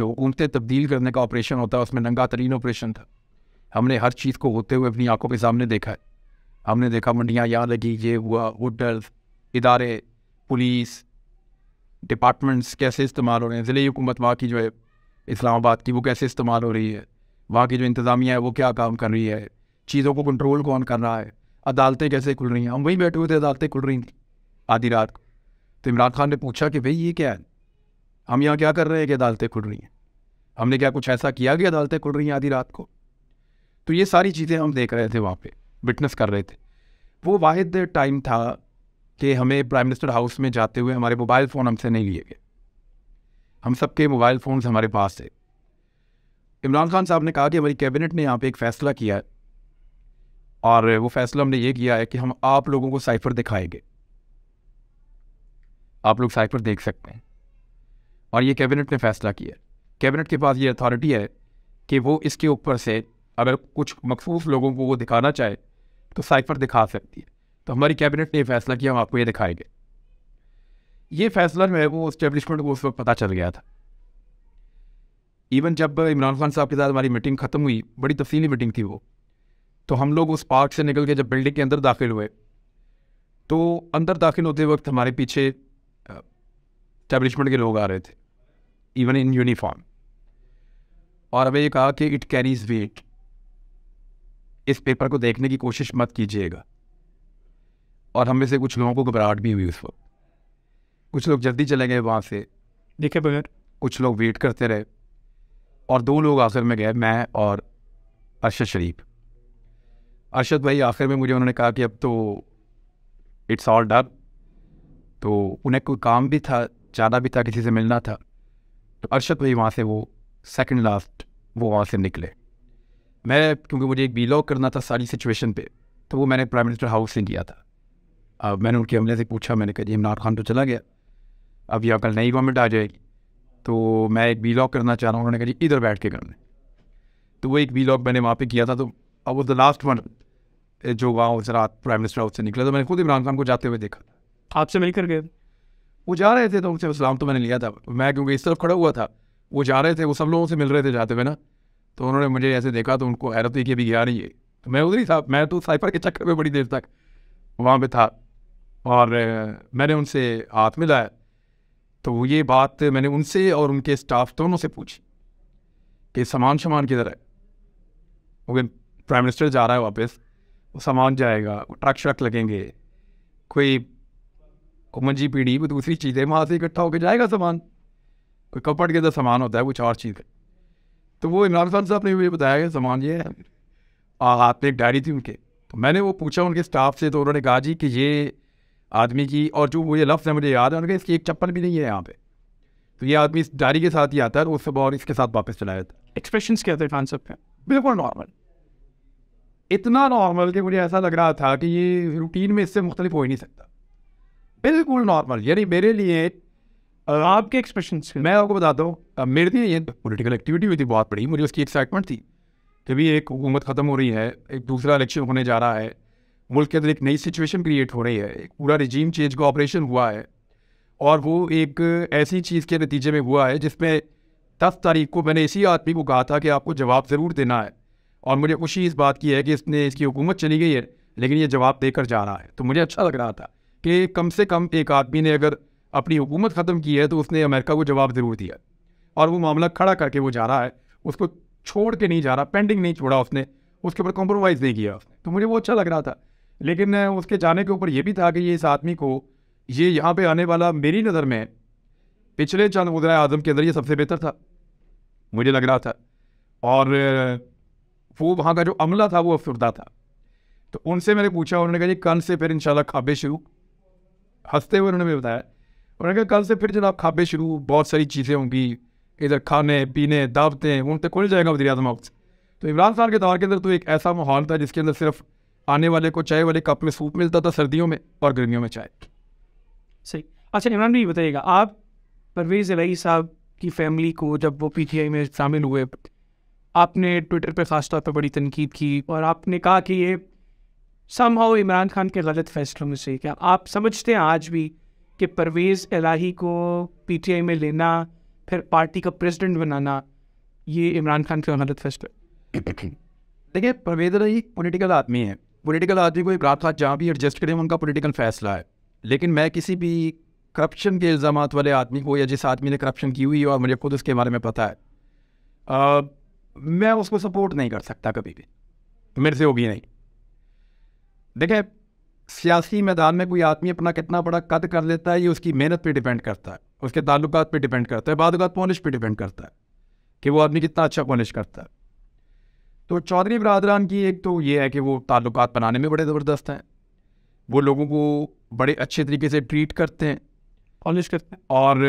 जो उनसे तब्दील करने का ऑपरेशन होता है उसमें नंगा तरीन ऑपरेशन था हमने हर चीज़ को होते हुए अपनी आंखों के सामने देखा है हमने देखा मंडियाँ यहाँ लगी ये हुआ होटल इदारे पुलिस डिपार्टमेंट्स कैसे इस्तेमाल हो रहे हैं ज़िले हुकूमत वहाँ की जो है इस्लामाबाद की वो कैसे इस्तेमाल हो रही है वहाँ की जो इंतज़ामिया है वो क्या काम कर रही है चीज़ों को कंट्रोल कौन कर रहा है अदालतें कैसे खुल रही हैं हम वहीं बैठे हुए थे अदालतें खुल रही थी आधी रात को तो इमरान खान ने पूछा कि भाई ये क्या है हम यहाँ क्या कर रहे हैं कि अदालतें खुल रही हैं हमने क्या कुछ ऐसा किया कि अदालतें खुल रही हैं आधी रात को तो ये सारी चीज़ें हम देख रहे थे वहाँ पे विटनेस कर रहे थे वो वाद टाइम था कि हमें प्राइम मिनिस्टर हाउस में जाते हुए हमारे मोबाइल फ़ोन हमसे नहीं लिए गए हम सबके मोबाइल फ़ोन हमारे पास थे इमरान खान साहब ने कहा कि हमारी कैबिनेट ने यहाँ पे एक फ़ैसला किया है और वो फ़ैसला हमने ये किया है कि हम आप लोगों को साइफर दिखाएंगे आप लोग साइफर देख सकते हैं और ये कैबिनेट ने फ़ैसला किया कैबिनेट के पास ये अथॉरिटी है कि वो इसके ऊपर से अगर कुछ मखसूस लोगों को वो दिखाना चाहे तो साइफर दिखा सकती है तो हमारी कैबिनेट ने फैसला किया हम आपको ये दिखाएंगे ये फैसला जो है वो इस्टेब्लिशमेंट को उस वक्त पता चल गया था इवन जब इमरान खान साहब के साथ हमारी मीटिंग ख़त्म हुई बड़ी तफसीली मीटिंग थी वो तो हम लोग उस पार्क से निकल के जब बिल्डिंग के अंदर दाखिल हुए तो अंदर दाखिल होते वक्त हमारे पीछे इस्टेब्लिशमेंट के लोग आ रहे थे इवन इन यूनिफॉर्म और हमें ये कहा कि इट कैरीज वेट इस पेपर को देखने की कोशिश मत कीजिएगा और हम में से कुछ लोगों को घबराहट भी हुई उस वक्त कुछ लोग जल्दी चले गए वहाँ से देखे बगैर कुछ लोग वेट करते रहे और दो लोग आखिर में गए मैं और अरशद शरीफ अरशद भाई आखिर में मुझे उन्होंने कहा कि अब तो इट्स ऑल डन तो उन्हें कोई काम भी था जाना भी था किसी से मिलना था तो अरशद भाई वहाँ से वो सेकंड लास्ट वो वहाँ से निकले मैं क्योंकि मुझे एक बीलॉग करना था सारी सिचुएशन पे तो वो मैंने प्राइम मिनिस्टर हाउस से लिया था अब मैंने उनके हमले से पूछा मैंने कहा जी इमरान खान तो चला गया अब यहाँ कल नई गवर्नमेंट आ जाएगी तो मैं एक बीलॉग करना चाह रहा हूँ उन्होंने कहा जी इधर बैठ के करने तो वो एक बीलॉग मैंने वहाँ पर किया था तो अब वो द लास्ट वन जो वहाँ उस रात प्राइम मिनिस्टर हाउस से निकला तो मैंने खुद इमरान खान को जाते हुए देखा था आपसे मिलकर गए वो जा रहे थे तो उनसे सलाम तो मैंने लिया था मैं क्योंकि इस तरफ खड़ा हुआ था वो जा रहे थे वो सब लोगों से मिल रहे थे जाते हुए ना तो उन्होंने मुझे ऐसे देखा तो उनको हैरत हुई कि अभी गया नहीं है तो मैं उधर ही था मैं तो साइफर के चक्कर में बड़ी देर तक वहाँ पर था और मैंने उनसे हाथ मिलाया तो ये बात मैंने उनसे और उनके स्टाफ दोनों से पूछी कि सामान सामान किधर है वो प्राइम मिनिस्टर जा रहा है वापस वो सामान जाएगा ट्रक श्रक लगेंगे कोई मंजी पीढ़ी वो दूसरी चीज़ें वहाँ से इकट्ठा होकर जाएगा सामान कोई कपड़ के अंदर सामान होता है कुछ और चीज़ तो वो इमरान खान साहब ने मुझे बताया कि सामान ये है आपने एक डायरी थी उनके तो मैंने वो पूछा उनके स्टाफ से तो उन्होंने कहा जी कि ये आदमी की और जो मुझे लफ्ज़ है मुझे याद है उनके इसकी एक चप्पल भी नहीं है यहाँ पे तो ये आदमी इस डायरी के साथ ही आता है और उससे और इसके साथ वापस चला जाता है एक्सप्रेशन क्या थे खान साहब के बिल्कुल नॉर्मल इतना नॉर्मल कि मुझे ऐसा लग रहा था कि ये रूटीन में इससे मुख्तलिफ हो ही नहीं सकता बिल्कुल नॉर्मल यानी मेरे लिए आपके एक्सप्रेशन से मैं आपको बताता हूँ मेरे लिए ये पोलिटिकल एक्टिविटी हुई थी बहुत बड़ी मुझे उसकी एक्साइटमेंट थी कभी एक हुकूमत ख़त्म हो रही है एक दूसरा इलेक्शन होने जा रहा है मुल्क के अंदर एक नई सिचुएशन क्रिएट हो रही है एक पूरा रिजीम चेंज का ऑपरेशन हुआ है और वो एक ऐसी चीज़ के नतीजे में हुआ है जिसमें दस तारीख को मैंने इसी आदमी को कहा था कि आपको जवाब ज़रूर देना है और मुझे खुशी इस बात की है कि इसने इसकी हुकूमत चली गई है लेकिन ये जवाब देकर जा रहा है तो मुझे अच्छा लग रहा था कि कम से कम एक आदमी ने अगर अपनी हुकूमत ख़त्म की है तो उसने अमेरिका को जवाब ज़रूर दिया और वो मामला खड़ा करके वो जा रहा है उसको छोड़ के नहीं जा रहा पेंडिंग नहीं छोड़ा उसने उसके ऊपर कॉम्प्रोमाइज़ नहीं किया उसने तो मुझे वो अच्छा लग रहा था लेकिन उसके जाने के ऊपर ये भी था कि ये इस आदमी को ये यहाँ पे आने वाला मेरी नज़र में पिछले चंद वजरा आज़म के अंदर ये सबसे बेहतर था मुझे लग रहा था और वो वहाँ का जो अमला था वो अफसरदा था तो उनसे मैंने पूछा उन्होंने कहा जी कल से फिर इन खाबे शुरू हंसते हुए उन्होंने बताया उन्होंने कहा कल से फिर जनाब खाबे शुरू बहुत सारी चीज़ें होंगी इधर खाने पीने दावतें उन तक खुल जाएगा वजी अजम ऑफिस तो इमरान खान के दौर के अंदर तो एक ऐसा माहौल था जिसके अंदर सिर्फ आने वाले को चाय वाले कप में सूप मिलता था सर्दियों में और गर्मियों में चाय सही अच्छा इमरान भी बताइएगा आप परवेज़ रई साहब की फैमिली को जब वो पी में शामिल हुए आपने ट्विटर पर ख़ासतौर पर बड़ी तनकीद की और आपने कहा कि ये सम हाउ इमरान खान के गलत फैसलों में से क्या आप समझते हैं आज भी कि परवेज़ इलाही को पीटीआई में लेना फिर पार्टी का प्रेसिडेंट बनाना ये इमरान खान का गलत फैसला देखिए परवेज इलाही पॉलिटिकल आदमी है पॉलिटिकल आदमी को एक रात रात जहाँ भी एडजस्ट करें उनका पॉलिटिकल फैसला है लेकिन मैं किसी भी करप्शन के इल्ज़ाम वाले आदमी को या जिस आदमी ने करप्शन की हुई है और मुझे खुद उसके बारे में पता है आ, मैं उसको सपोर्ट नहीं कर सकता कभी भी मेरे से वो भी नहीं देखें सियासी मैदान में कोई आदमी अपना कितना बड़ा कद कर लेता है ये उसकी मेहनत पे डिपेंड करता है उसके ताल्लुक पे डिपेंड करता है बाद पॉलिश पे डिपेंड करता है कि वो आदमी कितना अच्छा पॉलिश करता है तो चौधरी बरदरान की एक तो ये है कि वो ताल्लुक बनाने में बड़े ज़बरदस्त हैं वो लोगों को बड़े अच्छे तरीके से ट्रीट करते हैं पॉलिश करते हैं और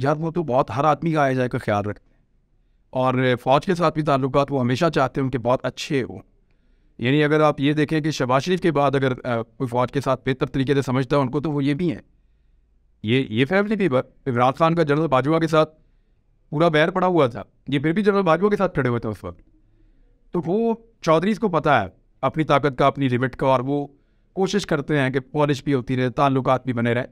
यार वो तो बहुत हर आदमी का आया जाए का ख्याल रखते हैं और फ़ौज के साथ भी ताल्लुक वो हमेशा चाहते हैं उनके बहुत अच्छे हों यानी अगर आप ये देखें कि शबाज शरीफ के बाद अगर कोई फ़ौज के साथ बेहतर तरीके से समझता है उनको तो वो ये भी हैं ये ये फैमिली भी इमरान खान का जनरल बाजवा के साथ पूरा बैर पड़ा हुआ था ये फिर भी जनरल बाजवा के साथ खड़े हुए थे उस वक्त तो वो चौधरीज को पता है अपनी ताकत का अपनी लिमिट का और वो कोशिश करते हैं कि पॉलिश भी होती रहे ताल्लुक भी बने रहे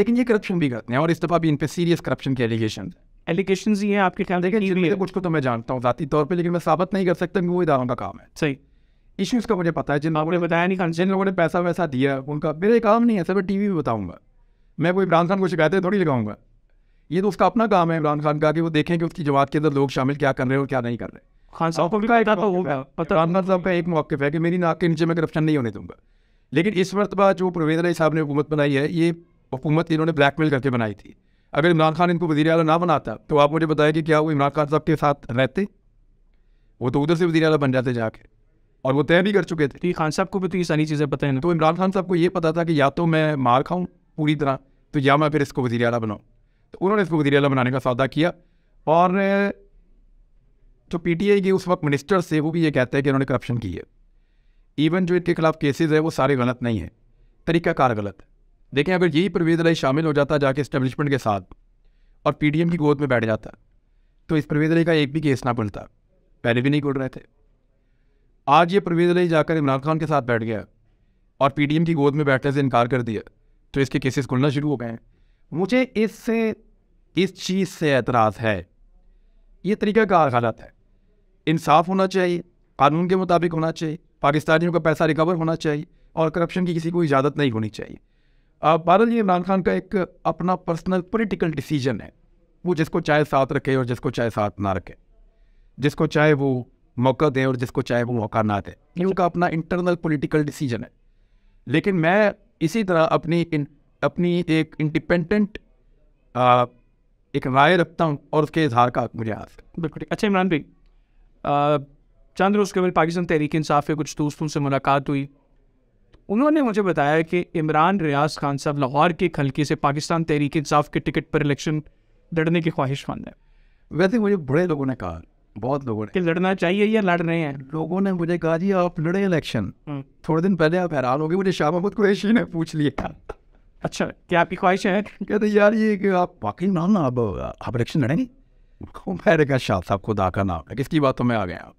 लेकिन ये करप्शन भी करते हैं और इस दफ़ा भी इन पर सीरियस करप्शन के एलिगेशन एलिगेशन ये हैं आपके ख्याल देखिए कुछ को तो मैं जानता हूँ ज़ाती तौर पर लेकिन मैं साबित नहीं कर सकता कि वो इदारों का काम है सही इश्यूज़ का मुझे पता है जिन आपने बताया नहीं खान जिन लोगों ने पैसा वैसा दिया उनका मेरे काम नहीं है सर मैं टी वी भी बताऊँगा मैं कोई इमरान खान को शिकायतें थोड़ी लगाऊंगा ये तो उसका अपना काम है इमरान खान का कि वो देखें कि उसकी जमात के अंदर लोग शामिल क्या कर रहे हैं और क्या नहीं कर रहे खान साहब को भी था वो इमरान खान साहब का एक मौक़ है कि मेरी नाक के नीचे मैं करप्शन नहीं होने दूंगा लेकिन इस वक्त बाद जो प्रवेद अली साहब ने हुकूमत बनाई है ये हुकूमत इन्होंने ब्लैकमेल करके बनाई थी अगर इमरान खान इनको वजी अला ना बनाता तो आप मुझे बताया कि क्या वो इमरान खान साहब के साथ रहते वो तो उधर से वजी अला बन जाते जाके और वो तय भी कर चुके थे ठीक खान साहब को भी तो ये सारी चीज़ें पता है ना तो इमरान खान साहब को ये पता था कि या तो मैं मार खाऊँ पूरी तरह तो या मैं फिर इसको वजी अला बनाऊँ तो उन्होंने इसको वजी अला बनाने का सौदा किया और जो पी टी आई के उस वक्त मिनिस्टर्स थे वो भी ये कहते हैं कि उन्होंने करप्शन की है इवन जो इनके खिलाफ केसेज है वो सारे गलत नहीं हैं तरीक़ाकार गलत है देखें अगर यही परवेज अली शामिल हो जाता जाके इस्टेबलिशमेंट के साथ और पी डी एम की गोद में बैठ जाता तो इस परवेज अली का एक भी केस ना बनता पहले भी नहीं खुल रहे थे आज ये परवेज अली जाकर इमरान खान के साथ बैठ गया और पी की गोद में बैठने से इनकार कर दिया तो इसके केसेस खुलना शुरू हो गए मुझे इससे इस चीज़ से एतराज़ है ये तरीका का हालत है इंसाफ होना चाहिए कानून के मुताबिक होना चाहिए पाकिस्तानियों का पैसा रिकवर होना चाहिए और करप्शन की किसी को इजाज़त नहीं होनी चाहिए बहरल ये इमरान खान का एक अपना पर्सनल पोलिटिकल डिसीजन है वो जिसको चाहे साथ रखे और जिसको चाहे साथ ना रखे जिसको चाहे वो मौका दें और जिसको चाहे वो मौका ना दें ये उनका अपना इंटरनल पॉलिटिकल डिसीजन है लेकिन मैं इसी तरह अपनी इन, अपनी एक इंडिपेंडेंट एक राय रखता हूँ और उसके इजहार का मुझे हाथ बिल्कुल अच्छा इमरान भाई चंद रोज़ केवल पाकिस्तान तहरीक इंसाफ के कुछ दोस्तों से मुलाकात हुई उन्होंने मुझे बताया कि इमरान रियाज खान साहब लाहौर के खलके से पाकिस्तान तहरीक इंसाफ के टिकट पर इलेक्शन लड़ने की ख्वाहिश मान है वैसे मुझे बड़े लोगों ने कहा बहुत लोगों ने कि लड़ना चाहिए या लड़ रहे हैं लोगों ने मुझे कहा जी आप लड़े इलेक्शन हम्म। थोड़े दिन पहले आप हैरान हो गए मुझे शाह महमूद कुरैशी ने पूछ लिया अच्छा क्या आपकी ख्वाहिश है कहते यार ये कि आप वाकई ना ना अब आप इलेक्शन लड़ेंगे मेरे कहा शाह साहब खुद आकर नाम है किसकी बातों तो में आ गए आप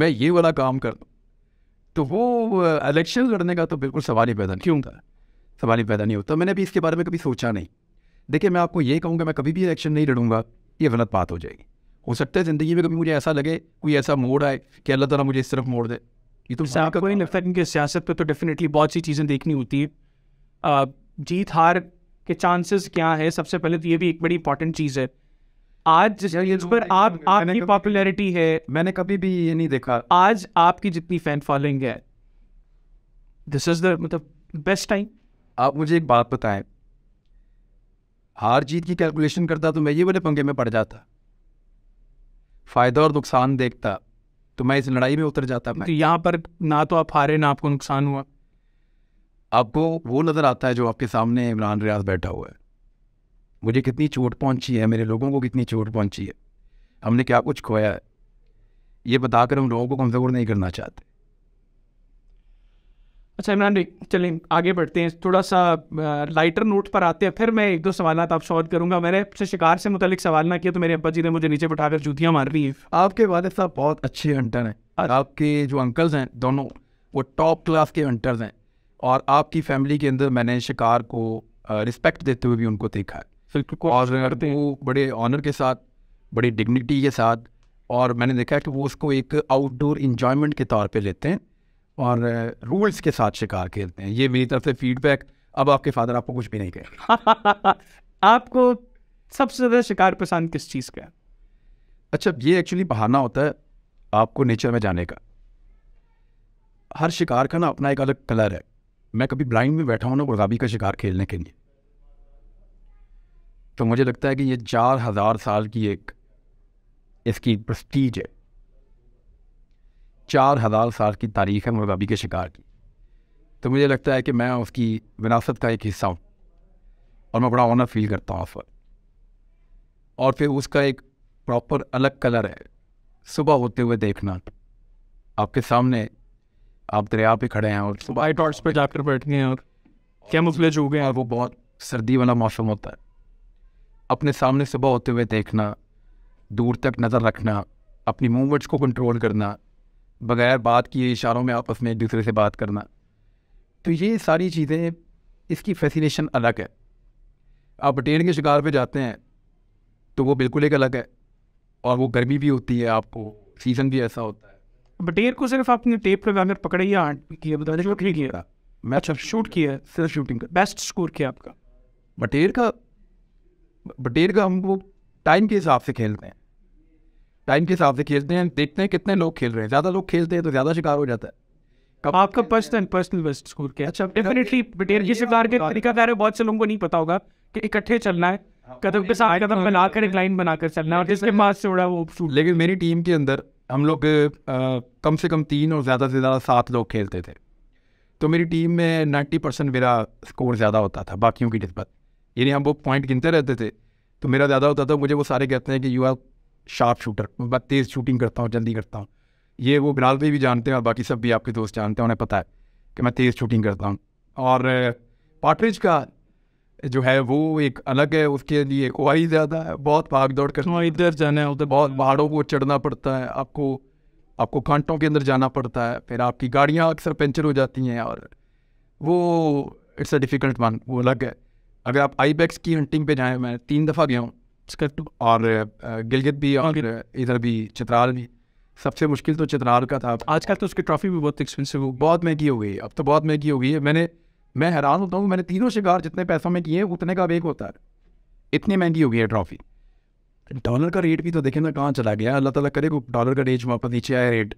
मैं ये वाला काम कर दूँ तो वो इलेक्शन लड़ने का तो बिल्कुल सवाल ही पैदा नहीं क्यों था सवाल ही पैदा नहीं होता मैंने अभी इसके बारे में कभी सोचा नहीं देखिए मैं आपको ये कहूँगा मैं कभी भी इलेक्शन नहीं लड़ूंगा ये गलत बात हो जाएगी हो सकता है ज़िंदगी में कभी मुझे ऐसा लगे कोई ऐसा मोड़ आए कि अल्लाह तला मुझे इस तरफ मोड़ दे ये तो आपको ही लगता है सियासत पर तो डेफिनेटली बहुत सी चीज़ें देखनी होती है जीत हार के चांसेस क्या है सबसे पहले तो ये भी एक बड़ी इंपॉर्टेंट चीज़ है आज जिस पर आप आपकी पॉपुलैरिटी है मैंने कभी भी ये नहीं देखा आज आपकी जितनी फैन फॉलोइंग है दिस इज द मतलब बेस्ट टाइम आप मुझे एक बात बताएं हार जीत की कैलकुलेशन करता तो मैं ये वाले पंगे में पड़ जाता फ़ायदा और नुकसान देखता तो मैं इस लड़ाई में उतर जाता मैं तो यहाँ पर ना तो आप हारे ना आपको नुकसान हुआ आपको वो नज़र आता है जो आपके सामने इमरान रियाज बैठा हुआ है मुझे कितनी चोट पहुँची है मेरे लोगों को कितनी चोट पहुँची है हमने क्या कुछ खोया है ये बताकर हम लोगों को कमज़ोर नहीं करना चाहते अच्छा इमरान चलें आगे बढ़ते हैं थोड़ा सा लाइटर नोट पर आते हैं फिर मैं एक दो सवाल आप और करूंगा मैंने से शिकार से मुतल सवाल ना किया तो मेरे अब्बा जी ने मुझे नीचे बैठाकर जूतियाँ मार रही हैं आपके वाले साहब बहुत अच्छे हंटर हैं और अच्छा। आपके जो अंकल्स हैं दोनों वो टॉप क्लास के हंटर्स हैं और आपकी फैमिली के अंदर मैंने शिकार को रिस्पेक्ट देते हुए भी उनको देखा है और वो बड़े ऑनर के साथ बड़ी डिग्निटी के साथ और मैंने देखा है कि वो उसको एक आउटडोर इन्जॉयमेंट के तौर पर लेते हैं और रूल्स के साथ शिकार खेलते हैं ये मेरी तरफ से फीडबैक अब आपके फादर आपको कुछ भी नहीं कहे आपको सबसे ज़्यादा शिकार पसंद किस चीज़ का अच्छा ये एक्चुअली बहाना होता है आपको नेचर में जाने का हर शिकार का ना अपना एक अलग कलर है मैं कभी ब्लाइंड में बैठा हूँ ना गुलाबी का शिकार खेलने के लिए तो मुझे लगता है कि ये चार हज़ार साल की एक इसकी प्रस्टीज है चार हज़ार साल की तारीख है मुर्गाबी के शिकार की तो मुझे लगता है कि मैं उसकी विरासत का एक हिस्सा हूँ और मैं बड़ा ऑनर फील करता हूँ उस पर और फिर उसका एक प्रॉपर अलग कलर है सुबह होते हुए देखना आपके सामने आप दरिया पे खड़े हैं और सुबह टॉर्च पर जाकर बैठ गए हैं और कैमोफ्लेज हो गए हैं हाँ, वो बहुत सर्दी वाला मौसम होता है अपने सामने सुबह होते हुए देखना दूर तक नज़र रखना अपनी मूवमेंट्स को कंट्रोल करना बगैर बात किए इशारों में आपस में एक दूसरे से बात करना तो ये सारी चीज़ें इसकी फैसिनेशन अलग है आप ब्रिटेन के शिकार पे जाते हैं तो वो बिल्कुल एक अलग है और वो गर्मी भी होती है आपको सीज़न भी ऐसा होता है बटेर को सिर्फ आपने टेप पर बैनर पकड़े या आंट किया बताने शूट नहीं किया मैं अच्छा शूट किया सिर्फ शूटिंग का बेस्ट स्कोर किया आपका बटेर का बटेर का हम वो टाइम के हिसाब से खेलते हैं टाइम के हिसाब से खेलते हैं देखते हैं कितने लोग खेल रहे हैं ज़्यादा लोग खेलते हैं तो ज़्यादा शिकार हो जाता है आपका पर्सनल पर्सनल बेस्ट स्कोर क्या अच्छा डेफिनेटली ये शिकार के तरीका कह है बहुत से लोगों को नहीं पता होगा कि इकट्ठे चलना है हाँ। कदम के साथ कदम बनाकर एक लाइन बनाकर चलना और जिसके बाद से उड़ा वो शूट लेकिन मेरी टीम के अंदर हम लोग कम से कम तीन और ज़्यादा से ज़्यादा सात लोग खेलते थे तो मेरी टीम में नाइन्टी परसेंट मेरा स्कोर ज़्यादा होता था बाकियों की नस्बत यानी हम वो पॉइंट गिनते रहते थे तो मेरा ज़्यादा होता था मुझे वो सारे कहते हैं कि यू आर शार्प शूटर मैं तेज़ शूटिंग करता हूँ जल्दी करता हूँ ये वो बिलाल भाई भी जानते हैं और बाकी सब भी आपके दोस्त जानते हैं उन्हें पता है कि मैं तेज़ शूटिंग करता हूँ और पार्टरिज का जो है वो एक अलग है उसके लिए कुआई ज़्यादा है बहुत भाग दौड़ कर हाँ, इधर जाना है उधर बहुत पहाड़ों को चढ़ना पड़ता है आपको आपको कांटों के अंदर जाना पड़ता है फिर आपकी गाड़ियाँ अक्सर पंचर हो जाती हैं और वो इट्स अ डिफ़िकल्ट वन वो अलग है अगर आप आई की हंटिंग पे जाएँ मैं तीन दफ़ा गया हूँ स्क्रिप्ट और गिलगित भी और इधर भी चित्राल भी सबसे मुश्किल तो चित्राल का था आजकल तो उसकी ट्रॉफी भी बहुत एक्सपेंसिव हो बहुत महंगी हो गई अब तो बहुत महंगी हो गई है मैंने मैं हैरान होता हूँ मैंने तीनों शिकार जितने पैसों में किए उतने का वेग होता है इतनी महंगी हो गई है ट्रॉफी डॉलर का रेट भी तो देखें ना कहाँ चला गया अल्लाह ताला करे डॉलर का रेट वापस नीचे आया रेट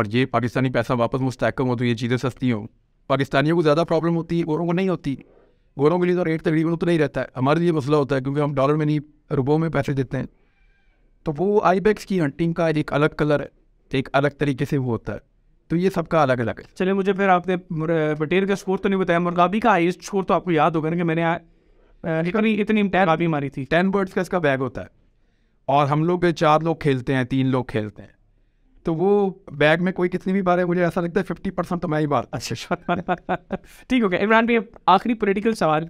और ये पाकिस्तानी पैसा वापस मुस्तकम हो तो ये चीज़ें सस्ती हों पाकिस्तानियों को ज़्यादा प्रॉब्लम होती है गोरों को नहीं होती गोरों के लिए तो रेट तकरीबन उतना ही रहता है हमारे लिए मसला होता है क्योंकि हम डॉलर में नहीं रुपयों में पैसे देते हैं तो वो आईबैक्स की हंटिंग का एक अलग कलर है एक अलग तरीके से वो होता है तो ये सबका अलग अलग है चले मुझे फिर आपने पटेल का स्कोर तो नहीं बताया मुर्गाबी का हाइस्ट स्कोर तो आपको याद होगा ना कि मैंने इतनी इतनी मुर्गाबी मारी थी टेन बर्ड्स का इसका बैग होता है और हम लोग चार लोग खेलते हैं तीन लोग खेलते हैं तो वो बैग में कोई कितनी भी बार है मुझे ऐसा लगता है फिफ्टी परसेंट तो मैं ही बार अच्छा ठीक हो गया इमरान भाई आखिरी पोलिटिकल सवाल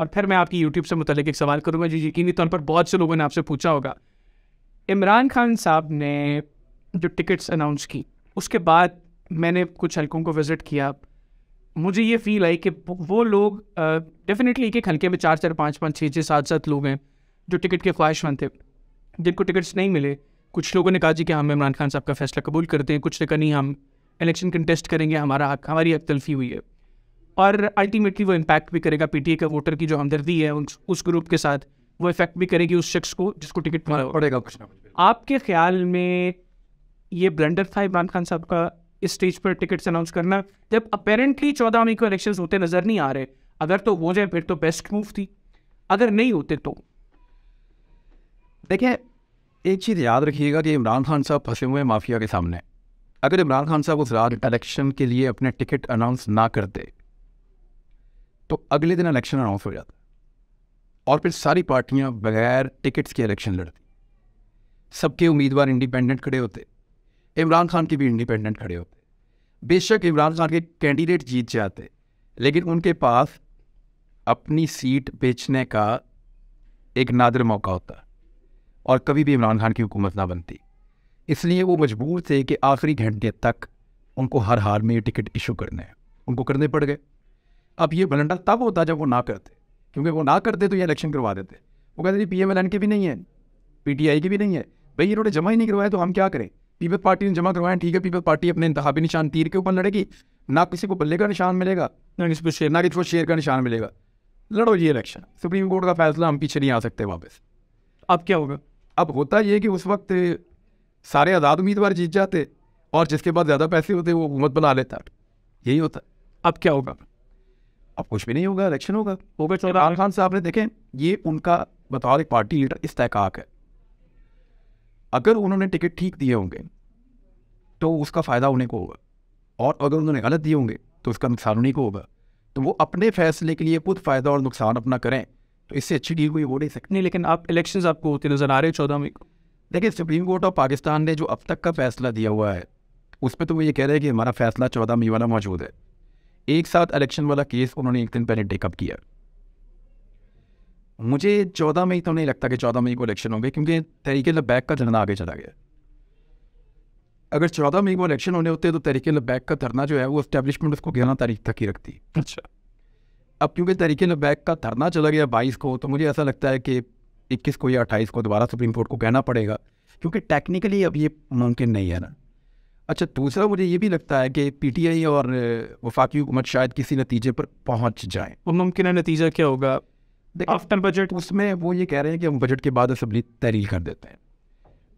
और फिर मैं आपकी यूट्यूब से मुतल एक सवाल करूँगा जो यकीनी तौर पर बहुत से लोगों ने आपसे पूछा होगा इमरान खान साहब ने जो टिकट्स अनाउंस की उसके बाद मैंने कुछ हलकों को विज़िट किया मुझे ये फील आई कि वो लोग डेफिनेटली एक एक हल्के में चार चार पाँच पाँच छः छः सात सात लोग हैं जो टिकट के ख्वाहिशमंद थे जिनको टिकट्स नहीं मिले कुछ लोगों ने कहा जी कि हम इमरान खान साहब का फैसला कबूल करते हैं कुछ ने कहा नहीं हम इलेक्शन कंटेस्ट करेंगे हमारा हक हमारी हक तलफी हुई है और अल्टीमेटली वो इम्पैक्ट भी करेगा पीटीए के वोटर की जो हमदर्दी है उस, उस ग्रुप के साथ वो इफेक्ट भी करेगी उस शख्स को जिसको टिकट हाँ, पड़ेगा कुछ ना आपके ख्याल में ये ब्लेंडर था इमरान खान साहब का इस स्टेज पर टिकट अनाउंस करना जब अपेरेंटली चौदह मई को इलेक्शन होते नज़र नहीं आ रहे अगर तो हो जाए फिर तो बेस्ट मूव थी अगर नहीं होते तो देखिए एक चीज़ याद रखिएगा कि इमरान खान साहब फंसे हुए माफिया के सामने अगर इमरान खान साहब उस रात इलेक्शन के लिए अपने टिकट अनाउंस ना करते तो अगले दिन इलेक्शन अनाउंस हो जाता और फिर सारी पार्टियां बगैर टिकट्स के इलेक्शन लड़ती सबके उम्मीदवार इंडिपेंडेंट खड़े होते इमरान खान के भी इंडिपेंडेंट खड़े होते बेशक इमरान खान के कैंडिडेट जीत जाते लेकिन उनके पास अपनी सीट बेचने का एक नादर मौका होता और कभी भी इमरान खान की हुकूमत ना बनती इसलिए वो मजबूर थे कि आखिरी घंटे तक उनको हर हार में टिकट इशू करने हैं उनको करने पड़ गए अब ये बलंडा तब होता जब वो ना करते क्योंकि वो ना करते तो ये इलेक्शन करवा देते वो कहते जी पी एम एल एन के भी नहीं है पी टी आई के भी नहीं है भाई इन्होंने जमा ही नहीं करवाया तो हम क्या करें पीपल पार्टी ने जमा करवाया ठीक है पीपल पार्टी अपने इंतबी निशान तीर के ऊपर लड़ेगी ना किसी को बल्ले का निशान मिलेगा ना किसी को शेर ना किसी को शेर का निशान मिलेगा लड़ो जी इलेक्शन सुप्रीम कोर्ट का फैसला हम पीछे नहीं आ सकते वापस अब क्या होगा अब होता ये कि उस वक्त सारे आज़ाद उम्मीदवार जीत जाते और जिसके बाद ज़्यादा पैसे होते वो हुकूमत बना लेता यही होता अब क्या होगा अब कुछ भी नहीं होगा इलेक्शन होगा इमरान तो खान साहब ने देखें ये उनका बतौर एक पार्टी लीडर इस्तेकाक है अगर उन्होंने टिकट ठीक दिए होंगे तो उसका फ़ायदा उन्हें को होगा और अगर उन्होंने गलत दिए होंगे तो उसका नुकसान उन्हीं को होगा तो वो अपने फैसले के लिए खुद फ़ायदा और नुकसान अपना करें तो इससे अच्छी डील कोई हो नहीं सकती नहीं लेकिन आप इलेक्शन आपको होते नज़र आ रहे हैं चौदह मई को देखिए सुप्रीम कोर्ट ऑफ पाकिस्तान ने जो अब तक का फैसला दिया हुआ है उस पर तो वो ये कह रहे हैं कि हमारा फैसला चौदह मई वाला मौजूद है एक साथ इलेक्शन वाला केस उन्होंने एक दिन पहले टेकअप किया मुझे चौदह मई तो नहीं लगता कि चौदह मई को इलेक्शन होंगे क्योंकि तहरीक लबैक का धरना आगे चला गया अगर चौदह मई को इलेक्शन होने होते तो तरीके लबैक का धरना जो है वो इस्टेब्लिशमेंट उसको ग्यारह तारीख तक ही रखती अच्छा अब क्योंकि तरीके लबैक का धरना चला गया बाईस को तो मुझे ऐसा लगता है कि इक्कीस को या अट्ठाईस को दोबारा सुप्रीम कोर्ट को कहना पड़ेगा क्योंकि टेक्निकली अब ये मुमकिन नहीं है ना अच्छा दूसरा मुझे ये भी लगता है कि पी टी आई और वफाकी हुकूमत शायद किसी नतीजे पर पहुँच जाए वो मुमकिन नतीजा क्या होगा आफ्टर बजट उसमें वो ये कह रहे हैं कि हम बजट के बाद असम्बली तहरील कर देते हैं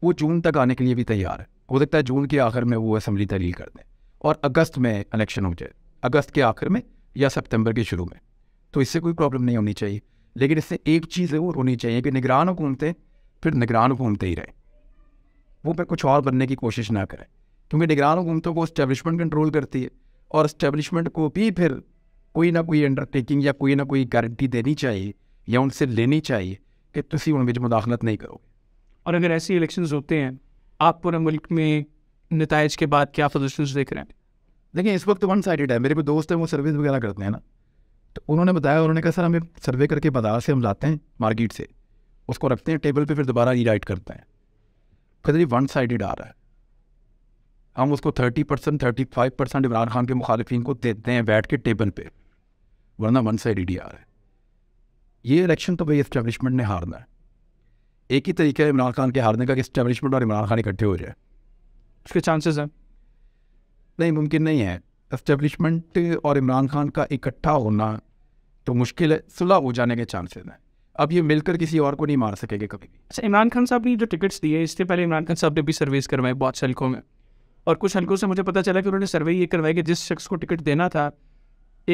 वो जून तक आने के लिए भी तैयार है हो सकता है जून के आखिर में वो असम्बली तहरील कर दें और अगस्त में इलेक्शन हो जाए अगस्त के आखिर में या सितंबर के शुरू में तो इससे कोई प्रॉब्लम नहीं होनी चाहिए लेकिन इससे एक चीज़ है वो होनी चाहिए कि निगरान हुकूमतें फिर निगरान हुकूमतें ही रहें वो पर कुछ और बनने की कोशिश ना करें क्योंकि निगरान हुकूमतों को इस्टेबलिशमेंट कंट्रोल करती है और इस्टेबलिशमेंट को भी फिर कोई ना कोई अंडरटेकिंग या कोई ना कोई गारंटी देनी चाहिए या उनसे लेनी चाहिए कि तुम उन मुदाखलत नहीं करोगे और अगर ऐसे इलेक्शन होते हैं आप पूरे मुल्क में नतज के बाद क्या पोजिशन देख रहे हैं देखिए इस वक्त वन साइडेड है मेरे को दोस्त हैं वो सर्विस वगैरह करते हैं ना तो उन्होंने बताया उन्होंने कहा सर हमें सर्वे करके बाजार से हम लाते हैं मार्केट से उसको रखते हैं टेबल पे फिर दोबारा रीराइट करते हैं कहते वन साइडेड आ रहा है हम उसको thirty percent thirty five percent Imran Khan के मुखालफी को देते हैं बैठ के टेबल पर वरना वन साइड ई है ये इलेक्शन तो भाई इस्टेबलिशमेंट ने हारना है एक ही तरीका है इमरान खान के हारने का कि इस्टेबलिशमेंट और इमरान खान इकट्ठे हो जाए उसके चांसेस हैं नहीं मुमकिन नहीं है इस्टेबलिशमेंट और इमरान खान का इकट्ठा होना तो मुश्किल है सुलह हो जाने के चांसेस हैं अब ये मिलकर किसी और को नहीं मार सकेंगे कभी भी अच्छा इमरान खान साहब ने जो टिकट्स दिए इससे पहले इमरान खान साहब ने भी सर्विस करवाए बहुत सलकों में और कुछ हल्कों से मुझे पता चला कि उन्होंने सर्वे ये करवाया कि जिस शख्स को टिकट देना था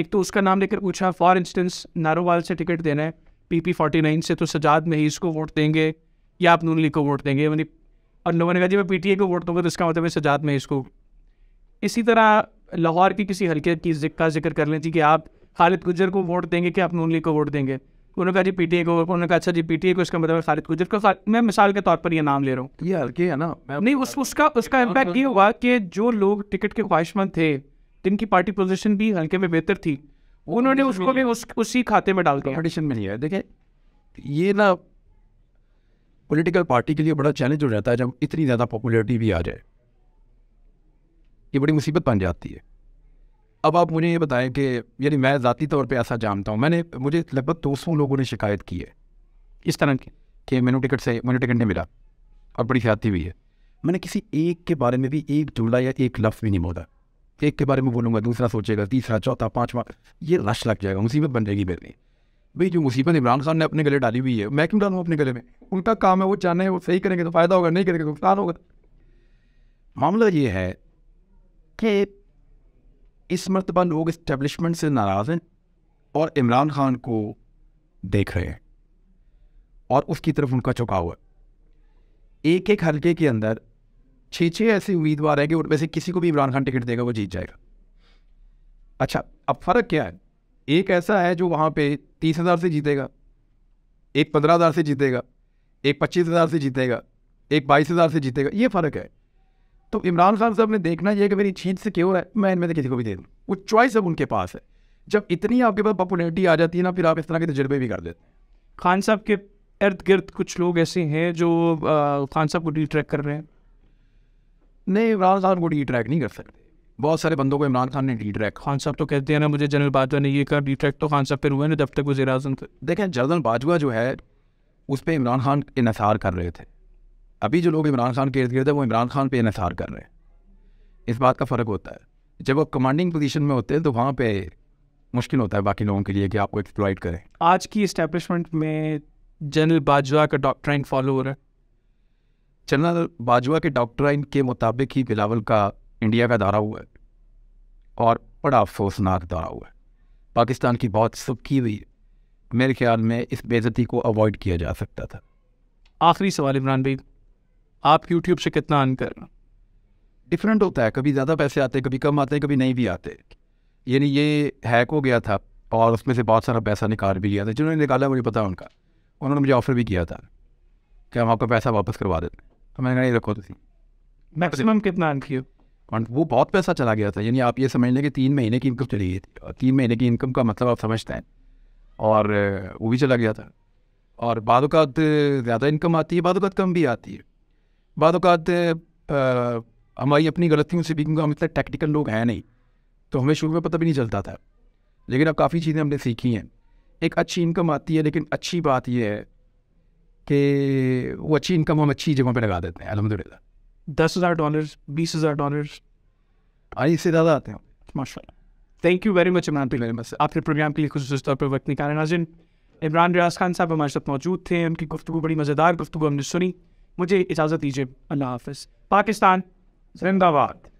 एक तो उसका नाम लेकर पूछा फॉर इंस्टेंस नारोवाल से टिकट देना है पी पी फोर्टी नाइन से तो सजाद महीज को वोट देंगे या आप नून लीग को वोट देंगे यानी और लोगों ने कहा जी मैं पी टी ए को वोट दूंगा तो इसका मतलब है सजाद महीज को इसी तरह लाहौर की किसी हल्के की का जिक्र कर लें जी कि आप खालिद गुजर को वोट देंगे कि आप नून लीग को वोट देंगे उन्होंने कहा जी पी टी को उन्होंने कहा अच्छा जी पी टी को इसका मतलब खालिद गुजर जिसको मैं मिसाल के तौर पर ये नाम ले रहा हूँ ये हल्के है ना नहीं उस उसका उसका इम्पैक्ट ये हुआ कि जो लोग टिकट के ख्वाहिशमंद थे जिनकी पार्टी पोजिशन भी हल्के में बेहतर थी उन्होंने उसको भी उस उसी खाते में डाल दिया कॉम्पिटिशन में लिया देखिए ये ना पॉलिटिकल पार्टी के लिए बड़ा चैलेंज हो जाता है जब इतनी ज़्यादा पॉपुलरिटी भी आ जाए ये बड़ी मुसीबत बन जाती है अब आप मुझे ये बताएं कि यानी मैं ज़ाती तौर पे ऐसा जानता हूँ मैंने मुझे लगभग दो सौ लोगों ने शिकायत की है इस तरह की कि मैंने टिकट से मैंने टिकट नहीं मिला और बड़ी ख्याति हुई है मैंने किसी एक के बारे में भी एक जुमला या एक लफ्ज़ भी नहीं बोला एक के बारे में बोलूँगा दूसरा सोचेगा तीसरा चौथा पाँचवा ये रश लग जाएगा मुसीबत बन जाएगी मेरे लिए भाई जो मुसीबत इमरान खान ने अपने गले डाली हुई है मैं क्यों डालूँ अपने गले में उनका काम है वो चाहे वो सही करेंगे तो फ़ायदा होगा नहीं करेंगे तो नुकसान होगा मामला ये है कि इस मरतबा लोग इस्टेब्लिशमेंट से नाराज़ हैं और इमरान खान को देख रहे हैं और उसकी तरफ उनका झुकाव है एक एक हलके के अंदर छः छः ऐसे उम्मीदवार हैं कि उनमें से किसी को भी इमरान खान टिकट देगा वो जीत जाएगा अच्छा अब फ़र्क क्या है एक ऐसा है जो वहाँ पे तीस हज़ार से जीतेगा एक पंद्रह हज़ार से जीतेगा एक पच्चीस हज़ार से जीतेगा एक बाईस हज़ार से जीतेगा ये फ़र्क है तो इमरान खान साहब ने देखना यह कि मेरी चीज से क्यों है मैं इनमें से किसी को भी दे दूँ वो चॉइस अब उनके पास है जब इतनी आपके पास पॉपुलरिटी आ जाती है ना फिर आप इस तरह के तजर्बे भी कर देते हैं खान साहब के इर्द गिर्द कुछ लोग ऐसे हैं जो खान साहब को डी ट्रैक कर रहे हैं नहीं इमरान खान को डी ट्रैक नहीं कर सकते बहुत सारे बंदों को इमरान खान ने डी ट्रैक खान साहब तो कहते हैं ना मुझे जनरल बाजवा ने ये कर डी ट्रैक तो खान साहब पर हुए ना जब तक वजी अजम थे देखें जनरल बाजवा जो है उस पर इमरान खान इन्हसार कर रहे थे अभी जो लोग इमरान खान के इर्द गिर्द है वो इमरान खान पे इसार कर रहे हैं इस बात का फ़र्क होता है जब वो कमांडिंग पोजीशन में होते हैं तो वहाँ पे मुश्किल होता है बाकी लोगों के लिए कि आपको एक्सप्लॉइट करें आज की इस्टेब्लिशमेंट में जनरल बाजवा का डॉक्ट्राइन फॉलो हो रहा है जनरल बाजवा के डॉक्ट्राइन के मुताबिक ही बिलावल का इंडिया का दौरा हुआ है और बड़ा अफसोसनाक दौरा हुआ है पाकिस्तान की बहुत सुबकी हुई है मेरे ख्याल में इस बेज़ती को अवॉइड किया जा सकता था आखिरी सवाल इमरान भाई आप यूट्यूब से कितना अर्न कर रहे डिफरेंट होता है कभी ज़्यादा पैसे आते हैं कभी कम आते हैं कभी नहीं भी आते यानी ये हैक हो गया था और उसमें से बहुत सारा पैसा निकाल भी गया था जिन्होंने निकाला मुझे पता उनका उन्होंने मुझे ऑफर भी किया था कि हम आपका पैसा वापस करवा देते तो मैंने कहा नहीं रखो तुम तो मैक्सिमम कितना अर्न किया और वो बहुत पैसा चला गया था यानी आप ये समझ लें कि तीन महीने की इनकम चली गई थी और तीन महीने की इनकम का मतलब आप समझते हैं और वो भी चला गया था और बाद ज़्यादा इनकम आती है बाद कम भी आती है बाद हमारी अपनी गलतियों से भी क्योंकि हम इतने टेक्निकल लोग हैं नहीं तो हमें शुरू में पता भी नहीं चलता था लेकिन अब काफ़ी चीज़ें हमने सीखी हैं एक अच्छी इनकम आती है लेकिन अच्छी बात यह है कि वो अच्छी इनकम हम अच्छी जगहों पे लगा देते हैं अलहमदिल्ला दस हज़ार डॉलर बीस हज़ार डॉलर आई इससे ज़्यादा आते हैं माशा thank you very much Imran too very much आपने प्रोग्राम के लिए खुश तौर पर वक्त निकाले नाजिन इमरान रियाज खान साहब हमारे साथ मौजूद थे उनकी गुफ्तु बड़ी मज़ेदार गुफ्तु हमने सुनी मुझे इजाज़त दीजिए अल्लाह हाफ पाकिस्तान जिंदाबाद